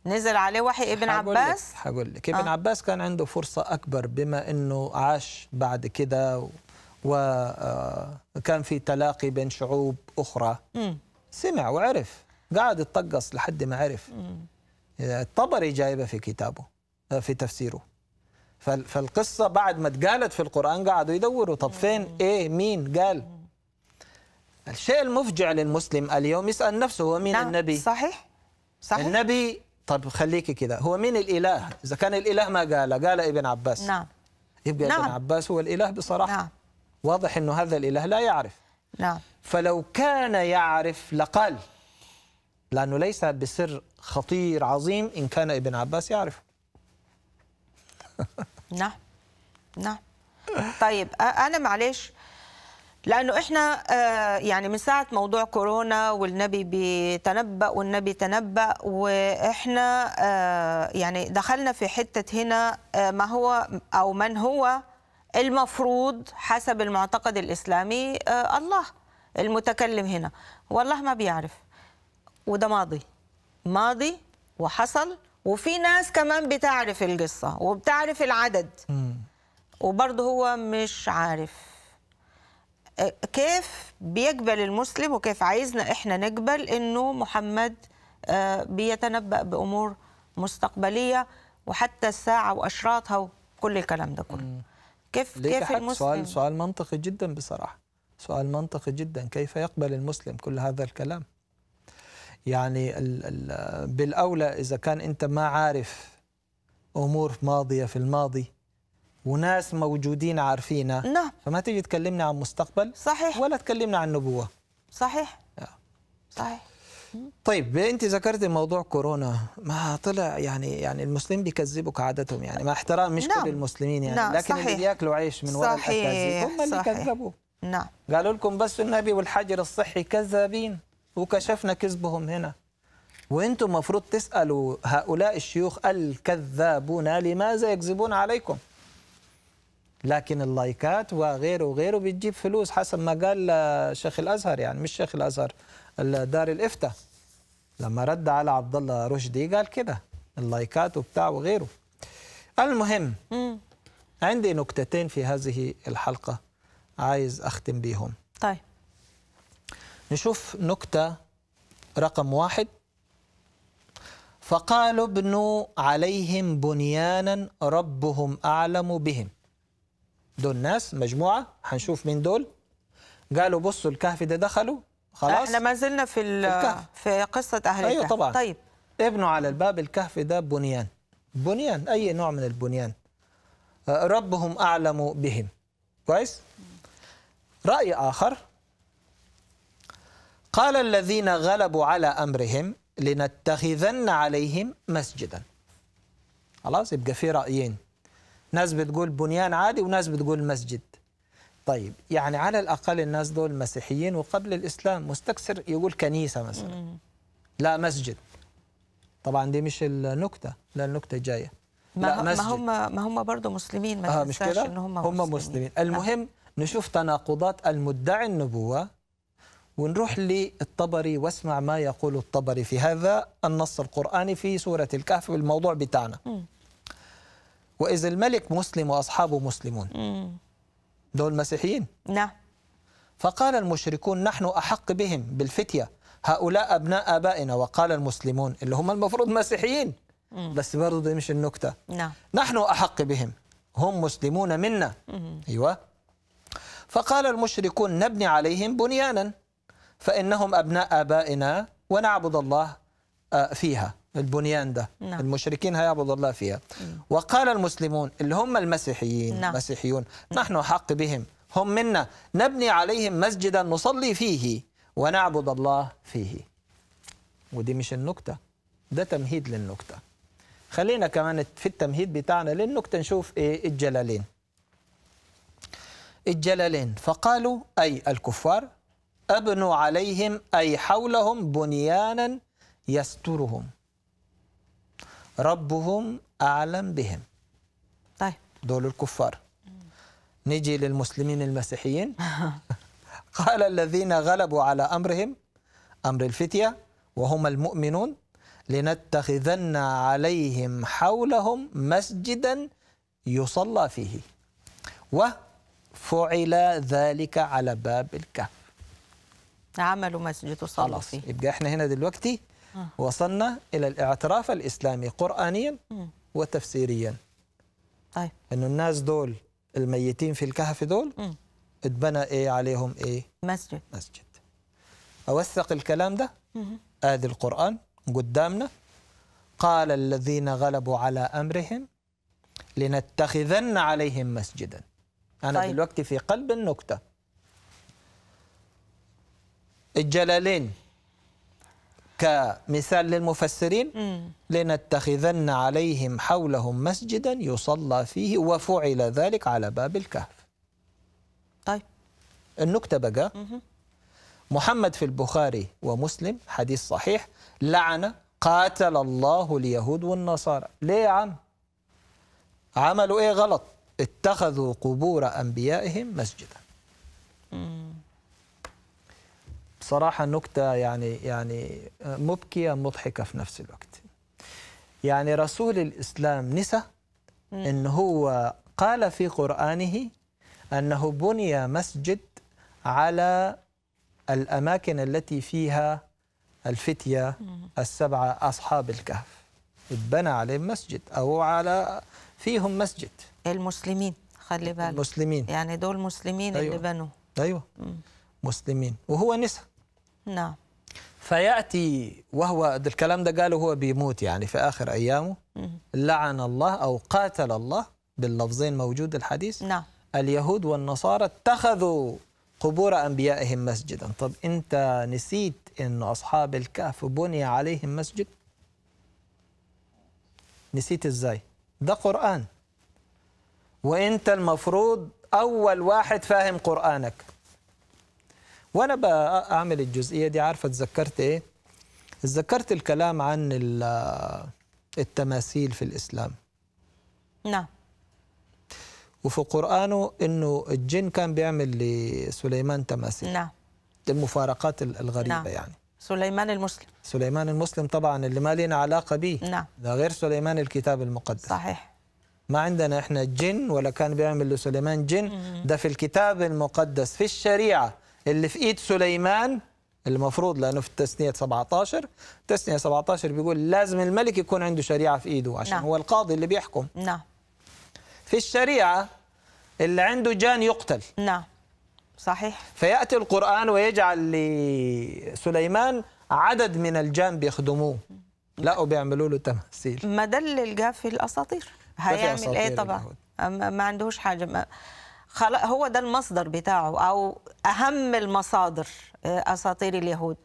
نزل عليه وحي ابن عباس هقول لك ابن آه. عباس كان عنده فرصه اكبر بما انه عاش بعد كده وكان آه، في تلاقي بين شعوب اخرى م. سمع وعرف قاعد يتطقص لحد ما عرف الطبري جايبه في كتابه آه، في تفسيره فالقصه بعد ما اتقالت في القران قعدوا يدوروا طب فين ايه مين قال الشيء المفجع للمسلم اليوم يسال نفسه هو مين نعم. النبي صحيح صحيح النبي طب خليكي كده هو مين الإله إذا كان الإله ما قال قال ابن عباس نعم يبقى نعم. ابن عباس هو الإله بصراحة نعم. واضح أنه هذا الإله لا يعرف نعم فلو كان يعرف لقال لأنه ليس بسر خطير عظيم إن كان ابن عباس يعرف نعم نعم طيب أنا معلش لانه احنا آه، يعني من ساعه موضوع كورونا والنبي بيتنبأ والنبي تنبأ واحنا آه، يعني دخلنا في حته هنا آه، ما هو او من هو المفروض حسب المعتقد الاسلامي الله المتكلم هنا والله ما بيعرف وده ماضي ماضي وحصل وفي ناس كمان بتعرف القصه وبتعرف العدد وبرضه هو مش عارف كيف بيقبل المسلم وكيف عايزنا احنا نقبل انه محمد آه، بيتنبأ بامور مستقبليه وحتى الساعه واشراطها وكل الكلام ده كله كيف كيف المسلم سؤال سؤال منطقي جدا بصراحه سؤال منطقي جدا كيف يقبل المسلم كل هذا الكلام يعني بالاولى اذا كان انت ما عارف امور ماضيه في الماضي وناس موجودين عارفينه نعم فما تيجي تكلمنا عن مستقبل صحيح ولا تكلمنا عن نبوه صحيح صحيح طيب انت ذكرت موضوع كورونا ما طلع يعني يعني المسلمين بيكذبوا كعادتهم يعني مع احترام مش نعم. كل المسلمين يعني نعم. لكن صحيح. اللي بياكلوا عيش من وراء التكاذيب هم اللي كذبوا نعم قالوا لكم بس النبي والحجر الصحي كذابين وكشفنا كذبهم هنا وانتم المفروض تسالوا هؤلاء الشيوخ الكذابون لماذا يكذبون عليكم لكن اللايكات وغيره وغيره بتجيب فلوس حسب ما قال آه، شيخ الازهر يعني مش شيخ الازهر دار الافتاء لما رد على عبد الله رشدي قال كده اللايكات وبتاع وغيره المهم عندي نكتتين في هذه الحلقه عايز اختم بيهم طيب نشوف نكته رقم واحد فقال ابنوا عليهم بنيانا ربهم اعلم بهم دول ناس مجموعه هنشوف مين دول قالوا بصوا الكهف ده دخلوا خلاص احنا ما زلنا في الكهف. في قصه اهل أيوة الكهف طبعا طيب ابنوا على الباب الكهف ده بنيان بنيان اي نوع من البنيان أه، ربهم اعلم بهم كويس راي اخر قال الذين غلبوا على امرهم لنتخذن عليهم مسجدا خلاص يبقى في رايين ناس بتقول بنيان عادي وناس بتقول مسجد طيب يعني على الأقل الناس دول مسيحيين وقبل الإسلام مستكسر يقول كنيسة مثلا لا مسجد طبعا دي مش النكتة لا النكتة جاية لا ما هم ما هم برضه مسلمين ما آه مش كده ان هم, هم مسلمين, مسلمين. نعم. المهم آه. نشوف تناقضات المدعي النبوة ونروح للطبري واسمع ما يقول الطبري في هذا النص القرآني في سورة الكهف والموضوع بتاعنا م. وإذ الملك مسلم وأصحابه مسلمون دول مسيحيين نعم فقال المشركون نحن أحق بهم بالفتية هؤلاء أبناء آبائنا وقال المسلمون اللي هم المفروض مسيحيين بس برضه دي مش النكتة نعم نحن أحق بهم هم مسلمون منا أيوه فقال المشركون نبني عليهم بنيانا فإنهم أبناء آبائنا ونعبد الله آه، فيها البنيان ده نعم. المشركين هيعبد الله فيها مم. وقال المسلمون اللي هم المسيحيين نعم. مسيحيون نحن حق بهم هم منا نبني عليهم مسجدا نصلي فيه ونعبد الله فيه ودي مش النكتة ده تمهيد للنكتة خلينا كمان في التمهيد بتاعنا للنكتة نشوف إيه الجلالين الجلالين فقالوا أي الكفار أبنوا عليهم أي حولهم بنيانا يسترهم ربهم أعلم بهم طيب دول الكفار نجي للمسلمين المسيحيين قال الذين غلبوا على أمرهم أمر الفتية وهم المؤمنون لنتخذن عليهم حولهم مسجدا يصلى فيه وفعل ذلك على باب الكهف عملوا مسجد وصلوا فيه يبقى احنا هنا دلوقتي آه. وصلنا إلى الاعتراف الإسلامي قرآنيا وتفسيريا طيب أنه الناس دول الميتين في الكهف دول اتبنى إيه عليهم إيه مسجد مسجد أوثق الكلام ده آدي القرآن قدامنا قال الذين غلبوا على أمرهم لنتخذن عليهم مسجدا أنا طيب. دلوقتي في قلب النكتة الجلالين كمثال للمفسرين لنتخذن عليهم حولهم مسجدا يصلى فيه وفعل ذلك على باب الكهف طيب النكتة بقى محمد في البخاري ومسلم حديث صحيح لعن قاتل الله اليهود والنصارى ليه يا عم عملوا ايه غلط اتخذوا قبور انبيائهم مسجدا صراحه نكته يعني يعني مبكيه مضحكه في نفس الوقت يعني رسول الاسلام نسى ان هو قال في قرانه انه بني مسجد على الاماكن التي فيها الفتيه السبعه اصحاب الكهف اتبنى عليهم مسجد او على فيهم مسجد المسلمين خلي بالك المسلمين يعني دول مسلمين أيوة. اللي بنوا ايوه مسلمين وهو نسى نعم فياتي وهو الكلام ده قاله هو بيموت يعني في اخر ايامه لعن الله او قاتل الله باللفظين موجود الحديث نعم اليهود والنصارى اتخذوا قبور انبيائهم مسجدا طب انت نسيت ان اصحاب الكهف بني عليهم مسجد نسيت ازاي ده قران وانت المفروض اول واحد فاهم قرانك وانا بقى اعمل الجزئيه دي عارفه اتذكرت ايه اتذكرت الكلام عن التماثيل في الاسلام نعم وفي قرانه انه الجن كان بيعمل لسليمان تماثيل نعم المفارقات الغريبه نعم. يعني سليمان المسلم سليمان المسلم طبعا اللي ما لنا علاقه به نعم ده غير سليمان الكتاب المقدس صحيح ما عندنا احنا جن ولا كان بيعمل لسليمان جن ده في الكتاب المقدس في الشريعه اللي في ايد سليمان المفروض لانه في التسنيه 17 تسنية 17 بيقول لازم الملك يكون عنده شريعه في ايده عشان نعم. هو القاضي اللي بيحكم نعم في الشريعه اللي عنده جان يقتل نعم صحيح فياتي القران ويجعل لسليمان عدد من الجان بيخدموه لا وبيعملوا له تماثيل ما دل اللي في الاساطير هيعمل ايه طبعا ما عندهوش حاجه ما هو ده المصدر بتاعه او اهم المصادر آه، اساطير اليهود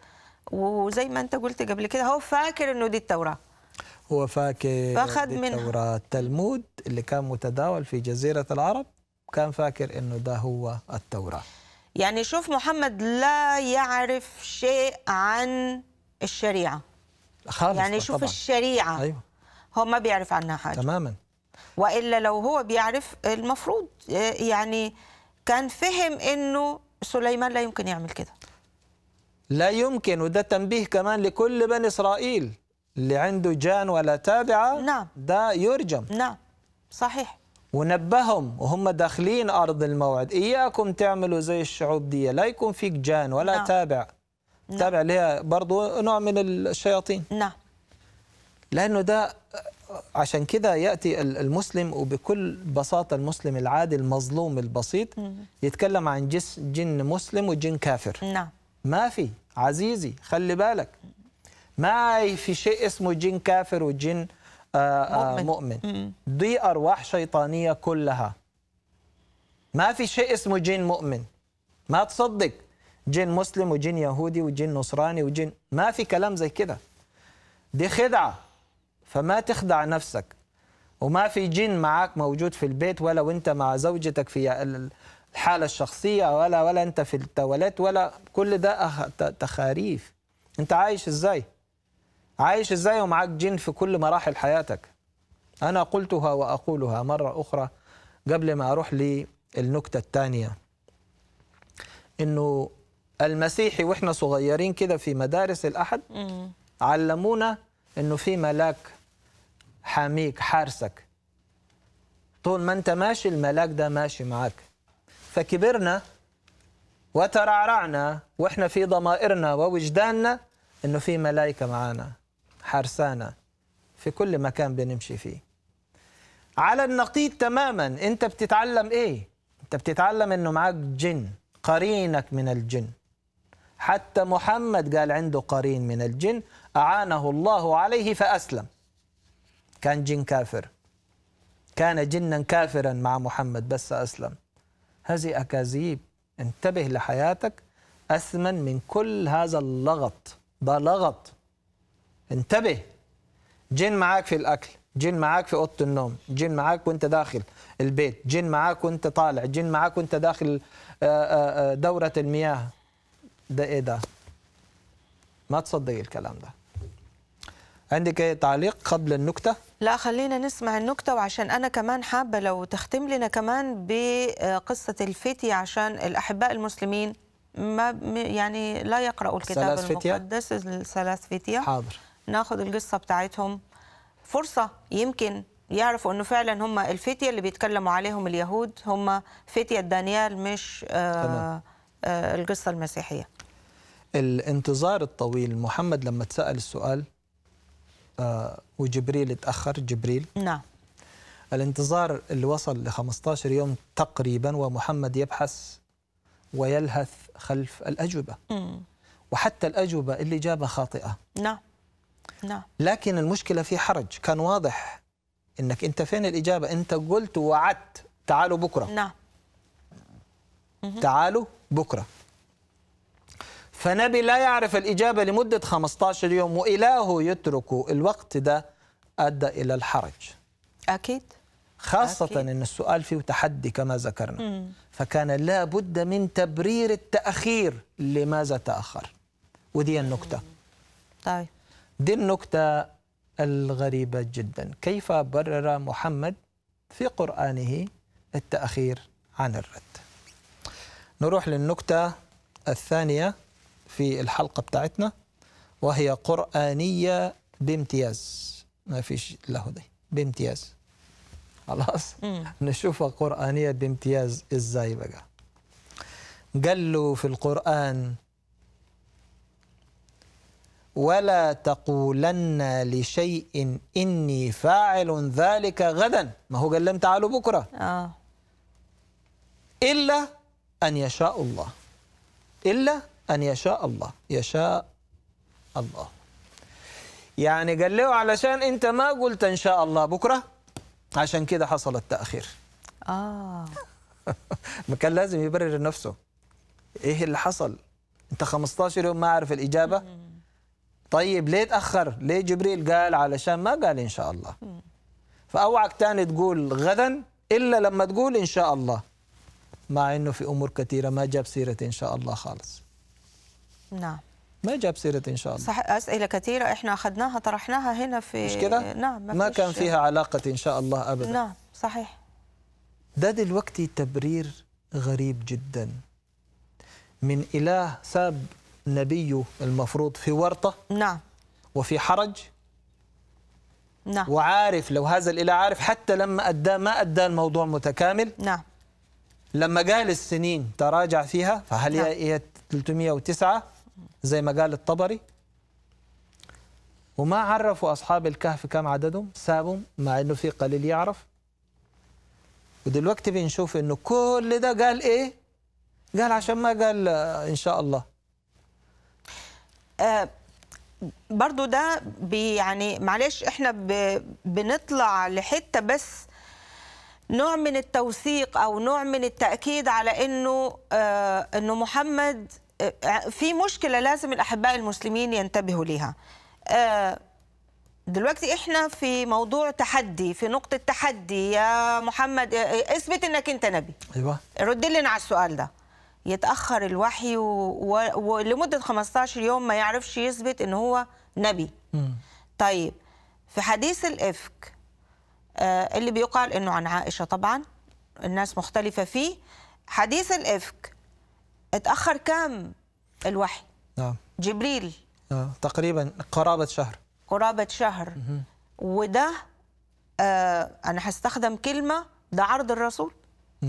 وزي ما انت قلت قبل كده هو فاكر انه دي التوراه هو فاكر فاخد دي التوراه التلمود اللي كان متداول في جزيره العرب كان فاكر انه ده هو التوراه يعني شوف محمد لا يعرف شيء عن الشريعه خالص يعني شوف طبعا. الشريعه ايوه هو ما بيعرف عنها حاجه تماما والا لو هو بيعرف المفروض يعني كان فهم انه سليمان لا يمكن يعمل كده لا يمكن وده تنبيه كمان لكل بني اسرائيل اللي عنده جان ولا تابعه نعم ده يرجم نعم صحيح ونبههم وهم داخلين ارض الموعد اياكم تعملوا زي الشعوب دي لا يكون فيك جان ولا نعم. تابع نعم. تابع لها برضو نوع من الشياطين نعم لانه ده عشان كده ياتي المسلم وبكل بساطه المسلم العادي المظلوم البسيط يتكلم عن جس جن مسلم وجن كافر نعم ما في عزيزي خلي بالك ما في شيء اسمه جن كافر وجن آآ آه، آه، مؤمن, مؤمن. دي ارواح شيطانيه كلها ما في شيء اسمه جن مؤمن ما تصدق جن مسلم وجن يهودي وجن نصراني وجن ما في كلام زي كده دي خدعه فما تخدع نفسك وما في جن معاك موجود في البيت ولا وانت مع زوجتك في الحاله الشخصيه ولا ولا انت في التواليت ولا كل ده تخاريف انت عايش ازاي عايش ازاي ومعاك جن في كل مراحل حياتك انا قلتها واقولها مره اخرى قبل ما اروح للنكته الثانيه انه المسيحي واحنا صغيرين كده في مدارس الاحد علمونا انه في ملاك حاميك حارسك طول ما انت ماشي الملاك ده ماشي معاك فكبرنا وترعرعنا واحنا في ضمائرنا ووجداننا انه في ملائكه معانا حارسانا في كل مكان بنمشي فيه على النقيض تماما انت بتتعلم ايه انت بتتعلم انه معاك جن قرينك من الجن حتى محمد قال عنده قرين من الجن اعانه الله عليه فاسلم كان جن كافر كان جنا كافرا مع محمد بس أسلم هذه أكاذيب انتبه لحياتك أثمن من كل هذا اللغط ده لغط انتبه جن معاك في الأكل جن معاك في أوضة النوم جن معاك وانت داخل البيت جن معاك وانت طالع جن معاك وانت داخل آه، آه، آه، دورة المياه ده ايه ده ما تصدق الكلام ده عندك اي تعليق قبل النكته لا خلينا نسمع النكتة وعشان أنا كمان حابة لو تختم لنا كمان بقصة الفتي عشان الأحباء المسلمين ما يعني لا يقرأوا الكتاب المقدس الثلاث فتية حاضر ناخد القصة بتاعتهم فرصة يمكن يعرفوا أنه فعلا هم الفتية اللي بيتكلموا عليهم اليهود هم فتية دانيال مش آه آه القصة المسيحية الانتظار الطويل محمد لما تسأل السؤال آه، وجبريل اتأخر جبريل نعم الانتظار اللي وصل ل 15 يوم تقريبا ومحمد يبحث ويلهث خلف الأجوبة مم. وحتى الأجوبة اللي جابها خاطئة نعم نعم لكن المشكلة في حرج كان واضح انك انت فين الإجابة انت قلت وعدت تعالوا بكرة نعم تعالوا بكرة فنبي لا يعرف الإجابة لمدة 15 يوم وإلهه يترك الوقت ده أدى إلى الحرج أكيد خاصة أكيد. أن السؤال فيه تحدي كما ذكرنا مم. فكان لا بد من تبرير التأخير لماذا تأخر ودي النكتة طيب دي النكتة الغريبة جدا كيف برر محمد في قرآنه التأخير عن الرد نروح للنكتة الثانية في الحلقة بتاعتنا وهي قرآنية بامتياز ما فيش له دي بامتياز خلاص نشوفها قرآنية بامتياز ازاي بقى قال له في القرآن ولا تقولن لشيء إني فاعل ذلك غدا ما هو قال لهم تعالوا بكرة آه. إلا أن يشاء الله إلا أن يشاء الله يشاء الله يعني قال له علشان أنت ما قلت إن شاء الله بكرة عشان كده حصل التأخير آه ما كان لازم يبرر نفسه إيه اللي حصل أنت 15 يوم ما أعرف الإجابة طيب ليه تأخر ليه جبريل قال علشان ما قال إن شاء الله فأوعك تاني تقول غدا إلا لما تقول إن شاء الله مع أنه في أمور كثيرة ما جاب سيرة إن شاء الله خالص نعم ما جاب سيرة إن شاء الله صح أسئلة كثيرة إحنا أخذناها طرحناها هنا في مش كده؟ نعم ما, ما كان فيها علاقة إن شاء الله أبدا نعم صحيح ده دلوقتي تبرير غريب جدا من إله ساب نبيه المفروض في ورطة نعم وفي حرج نعم وعارف لو هذا الإله عارف حتى لما أدى ما أدى الموضوع متكامل نعم لما قال السنين تراجع فيها فهل نعم. هي 309 زي ما قال الطبري وما عرفوا أصحاب الكهف كم عددهم سابهم مع أنه في قليل يعرف ودلوقتي بنشوف أنه كل ده قال إيه قال عشان ما قال آه، إن شاء الله آه، برضو ده يعني معلش احنا بنطلع لحته بس نوع من التوثيق او نوع من التاكيد على انه آه انه محمد في مشكله لازم الاحباء المسلمين ينتبهوا ليها آه، دلوقتي احنا في موضوع تحدي في نقطه تحدي يا محمد آه، آه، اثبت انك انت نبي ايوه رد لنا على السؤال ده يتاخر الوحي ولمده و... و... 15 يوم ما يعرفش يثبت ان هو نبي م. طيب في حديث الافك آه اللي بيقال انه عن عائشه طبعا الناس مختلفه فيه حديث الافك اتأخر كام الوحي؟ نعم جبريل نعم تقريبا قرابة شهر قرابة شهر مه. وده آه أنا هستخدم كلمة ده عرض الرسول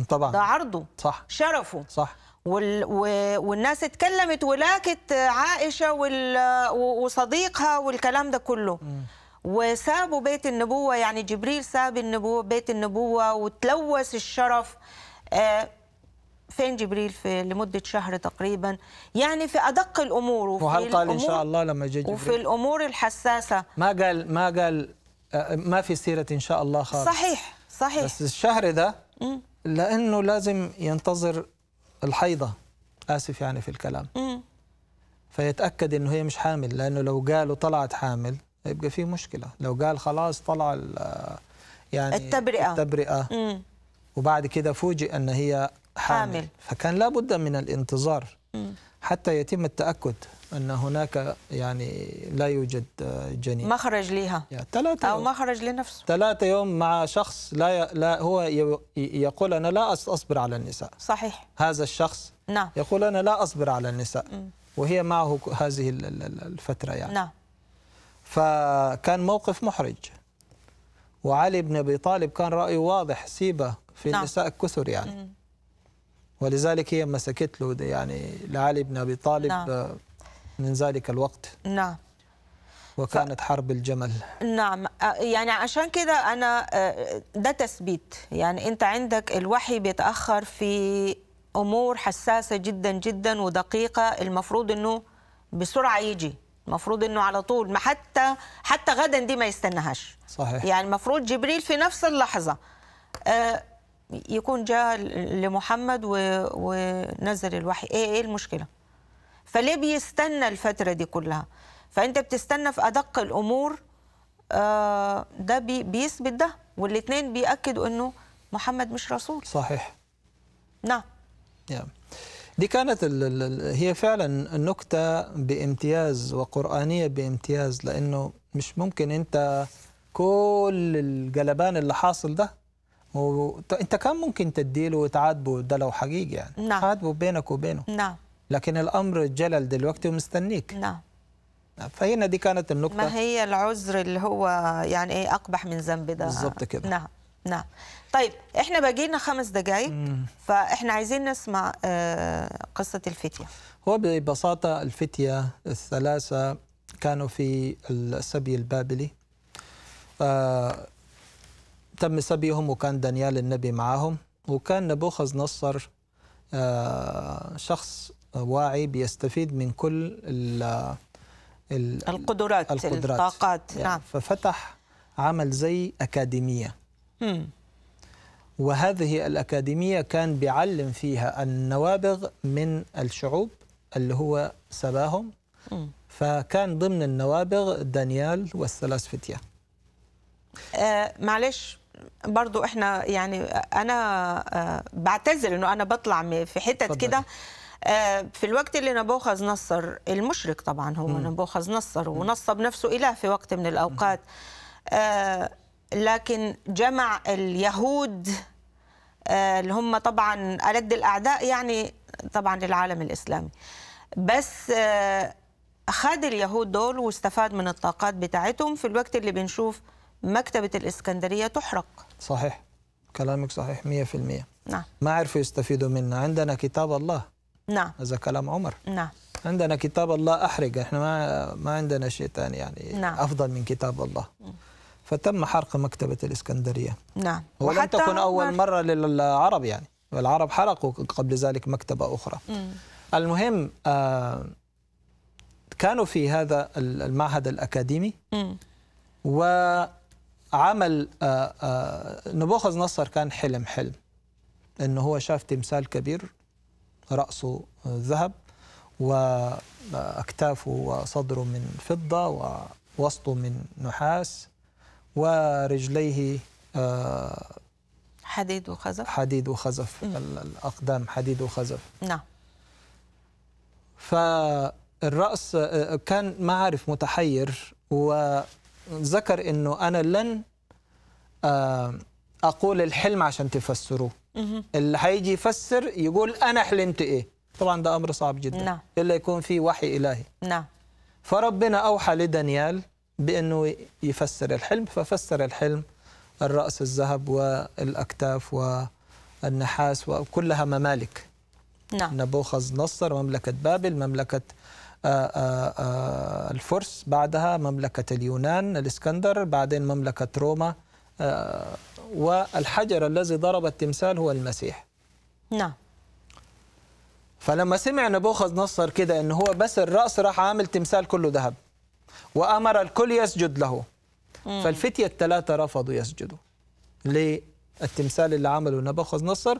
طبعا ده عرضه صح شرفه صح وال... و... والناس اتكلمت ولاكت آه، عائشة وال... آه، وصديقها والكلام ده كله م. وسابوا بيت النبوة يعني جبريل ساب النبوة بيت النبوة وتلوث الشرف آه فين جبريل في لمده شهر تقريبا يعني في ادق الامور وفي وهل قال ان شاء الله لما جاء جبريل وفي الامور الحساسه ما قال ما قال آه، ما في سيره ان شاء الله خالص صحيح صحيح بس الشهر ده لانه لازم ينتظر الحيضه اسف يعني في الكلام فيتاكد انه هي مش حامل لانه لو قالوا طلعت حامل يبقى في مشكله لو قال خلاص طلع آه، يعني التبرئه التبرئه وبعد كده فوجئ ان هي حامل, فكان لابد من الانتظار حتى يتم التأكد أن هناك يعني لا يوجد جنين مخرج لها ثلاثة أو مخرج لنفسه ثلاثة يوم مع شخص لا, لا هو يقول أنا لا أصبر على النساء صحيح هذا الشخص نعم يقول أنا لا أصبر على النساء وهي معه هذه الفترة يعني نعم فكان موقف محرج وعلي بن أبي طالب كان رأيه واضح سيبة في نعم. النساء الكثر يعني مم. ولذلك هي مسكت له يعني لعلي بن أبي طالب نعم. آه، من ذلك الوقت نعم وكانت ف... حرب الجمل نعم آه، يعني عشان كده أنا آه، ده تثبيت يعني أنت عندك الوحي بيتأخر في أمور حساسة جدا جدا ودقيقة المفروض أنه بسرعة يجي المفروض انه على طول ما حتى حتى غدا دي ما يستناهاش صحيح يعني المفروض جبريل في نفس اللحظه آه يكون جاء لمحمد ونزل الوحي ايه ايه المشكله فليه بيستنى الفتره دي كلها فانت بتستنى في ادق الامور آه، ده بي بيثبت ده والاثنين بياكدوا انه محمد مش رسول صحيح نعم yeah. دي كانت هي فعلا نكتة بامتياز وقرآنية بامتياز لأنه مش ممكن أنت كل الجلبان اللي حاصل ده و... انت كان ممكن تديله وتعاتبه ده لو حقيقي يعني نعم تعاتبه بينك وبينه نعم لكن الامر جلل دلوقتي ومستنيك نعم. نعم فهنا دي كانت النقطة ما هي العذر اللي هو يعني ايه اقبح من ذنب ده بالظبط كده نعم نعم طيب احنا باقي لنا خمس دقائق فاحنا عايزين نسمع آه، قصة الفتية هو ببساطة الفتية الثلاثة كانوا في السبي البابلي آه تم سبيهم وكان دانيال النبي معاهم وكان نبوخذ نصر آه، شخص واعي بيستفيد من كل الـ الـ القدرات, القدرات الطاقات يعني نعم ففتح عمل زي أكاديمية مم. وهذه الأكاديمية كان بيعلم فيها النوابغ من الشعوب اللي هو سباهم مم. فكان ضمن النوابغ دانيال والثلاث فتية آه معلش برضو احنا يعني انا آه، بعتذر انه انا بطلع في حتت كده آه، في الوقت اللي نبوخذ نصر المشرك طبعا هو نبوخذ نصر ونصب نفسه اله في وقت من الاوقات آه، لكن جمع اليهود اللي هم طبعا ألد الأعداء يعني طبعا للعالم الإسلامي بس خد اليهود دول واستفاد من الطاقات بتاعتهم في الوقت اللي بنشوف مكتبة الإسكندرية تحرق صحيح كلامك صحيح 100% نعم ما عرفوا يستفيدوا منا عندنا كتاب الله نعم هذا كلام عمر نعم عندنا كتاب الله أحرق احنا ما, ما عندنا شيء ثاني يعني نعم. أفضل من كتاب الله فتم حرق مكتبة الإسكندرية نعم ولم تكن أول مرة للعرب يعني والعرب حرقوا قبل ذلك مكتبة أخرى م. المهم آه كانوا في هذا المعهد الأكاديمي م. و عمل آه، آه، نبوخذ نصر كان حلم حلم انه هو شاف تمثال كبير رأسه ذهب وأكتافه آه، وصدره من فضة ووسطه من نحاس ورجليه حديد وخزف حديد وخزف الأقدام حديد وخزف نعم فالرأس كان ما عارف متحير و ذكر انه انا لن آه، اقول الحلم عشان تفسروه اللي هيجي يفسر يقول انا حلمت ايه طبعا ده امر صعب جدا نعم. الا يكون في وحي الهي نعم فربنا اوحى لدانيال بانه يفسر الحلم ففسر الحلم الراس الذهب والاكتاف والنحاس وكلها ممالك نعم نبوخذ نصر مملكه بابل مملكه آه، آه، آه، الفرس بعدها مملكة اليونان الإسكندر بعدين مملكة روما والحجر الذي ضرب التمثال هو المسيح نعم فلما سمع نبوخذ نصر كده ان هو بس الراس راح عامل تمثال كله ذهب وامر الكل يسجد له فالفتيه الثلاثه رفضوا يسجدوا للتمثال اللي عمله نبوخذ نصر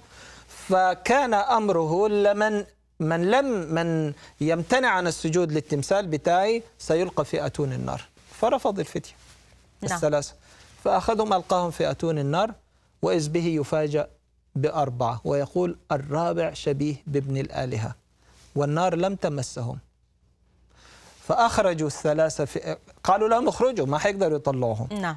فكان امره لمن من لم من يمتنع عن السجود للتمثال بتاعي سيلقى في أتون النار فرفض الفتية نعم. الثلاثة فأخذهم ألقاهم في أتون النار وإذ به يفاجأ بأربعة ويقول الرابع شبيه بابن الآلهة والنار لم تمسهم فأخرجوا الثلاثة في... قالوا لهم اخرجوا ما حيقدروا يطلعوهم نعم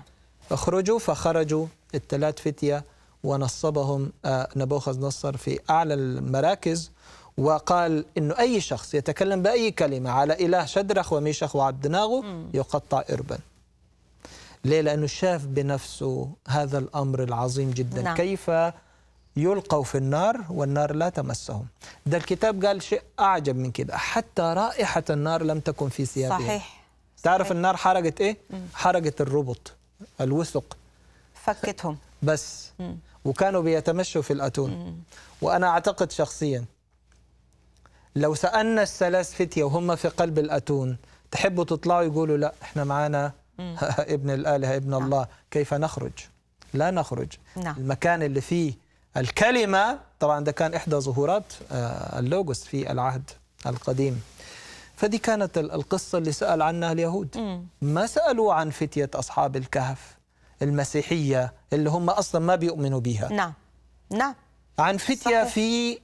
اخرجوا فخرجوا الثلاث فتية ونصبهم آه، نبوخذ نصر في أعلى المراكز وقال انه اي شخص يتكلم باي كلمه على اله شدرخ وميشخ ناغو يقطع اربا ليه لانه شاف بنفسه هذا الامر العظيم جدا نعم. كيف يلقوا في النار والنار لا تمسهم ده الكتاب قال شيء اعجب من كده حتى رائحه النار لم تكن في ثيابهم صحيح تعرف صحيح. النار حرقت ايه حرقت الربط الوثق فكتهم بس مم. وكانوا بيتمشوا في الاتون مم. وانا اعتقد شخصيا لو سالنا الثلاث فتيه وهم في قلب الاتون تحبوا تطلعوا يقولوا لا احنا معانا ابن الاله ابن نعم. الله كيف نخرج لا نخرج نعم. المكان اللي فيه الكلمه طبعا ده كان احدى ظهورات آه، اللوجوس في العهد القديم فدي كانت القصة اللي سأل عنها اليهود ما سألوا عن فتية أصحاب الكهف المسيحية اللي هم أصلا ما بيؤمنوا بها نعم نعم عن فتية صحيح. في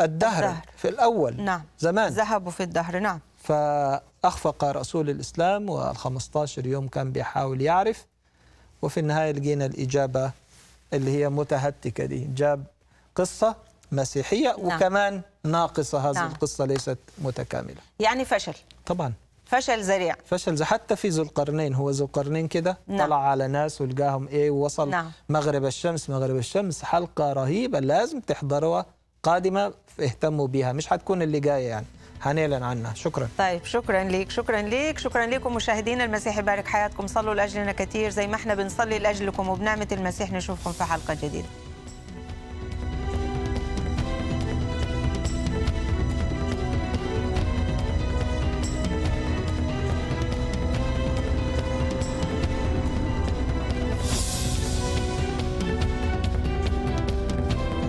الدهر, الدهر. في الأول نعم زمان ذهبوا في الدهر نعم فأخفق رسول الإسلام وال15 يوم كان بيحاول يعرف وفي النهاية لقينا الإجابة اللي هي متهتكة دي جاب قصة مسيحية نعم. وكمان ناقصة هذه نعم. القصة ليست متكاملة يعني فشل طبعا فشل ذريع فشل حتى في ذو القرنين هو ذو القرنين كده نعم. طلع على ناس ولقاهم ايه ووصل نعم. مغرب الشمس مغرب الشمس حلقة رهيبة لازم تحضروها القادمة اهتموا بها مش حتكون اللي جايه يعني هنعلن عنها شكرا طيب شكرا ليك شكرا ليك شكرا لكم مشاهدينا المسيح يبارك حياتكم صلوا لاجلنا كثير زي ما احنا بنصلي لاجلكم وبنعمه المسيح نشوفكم في حلقه جديده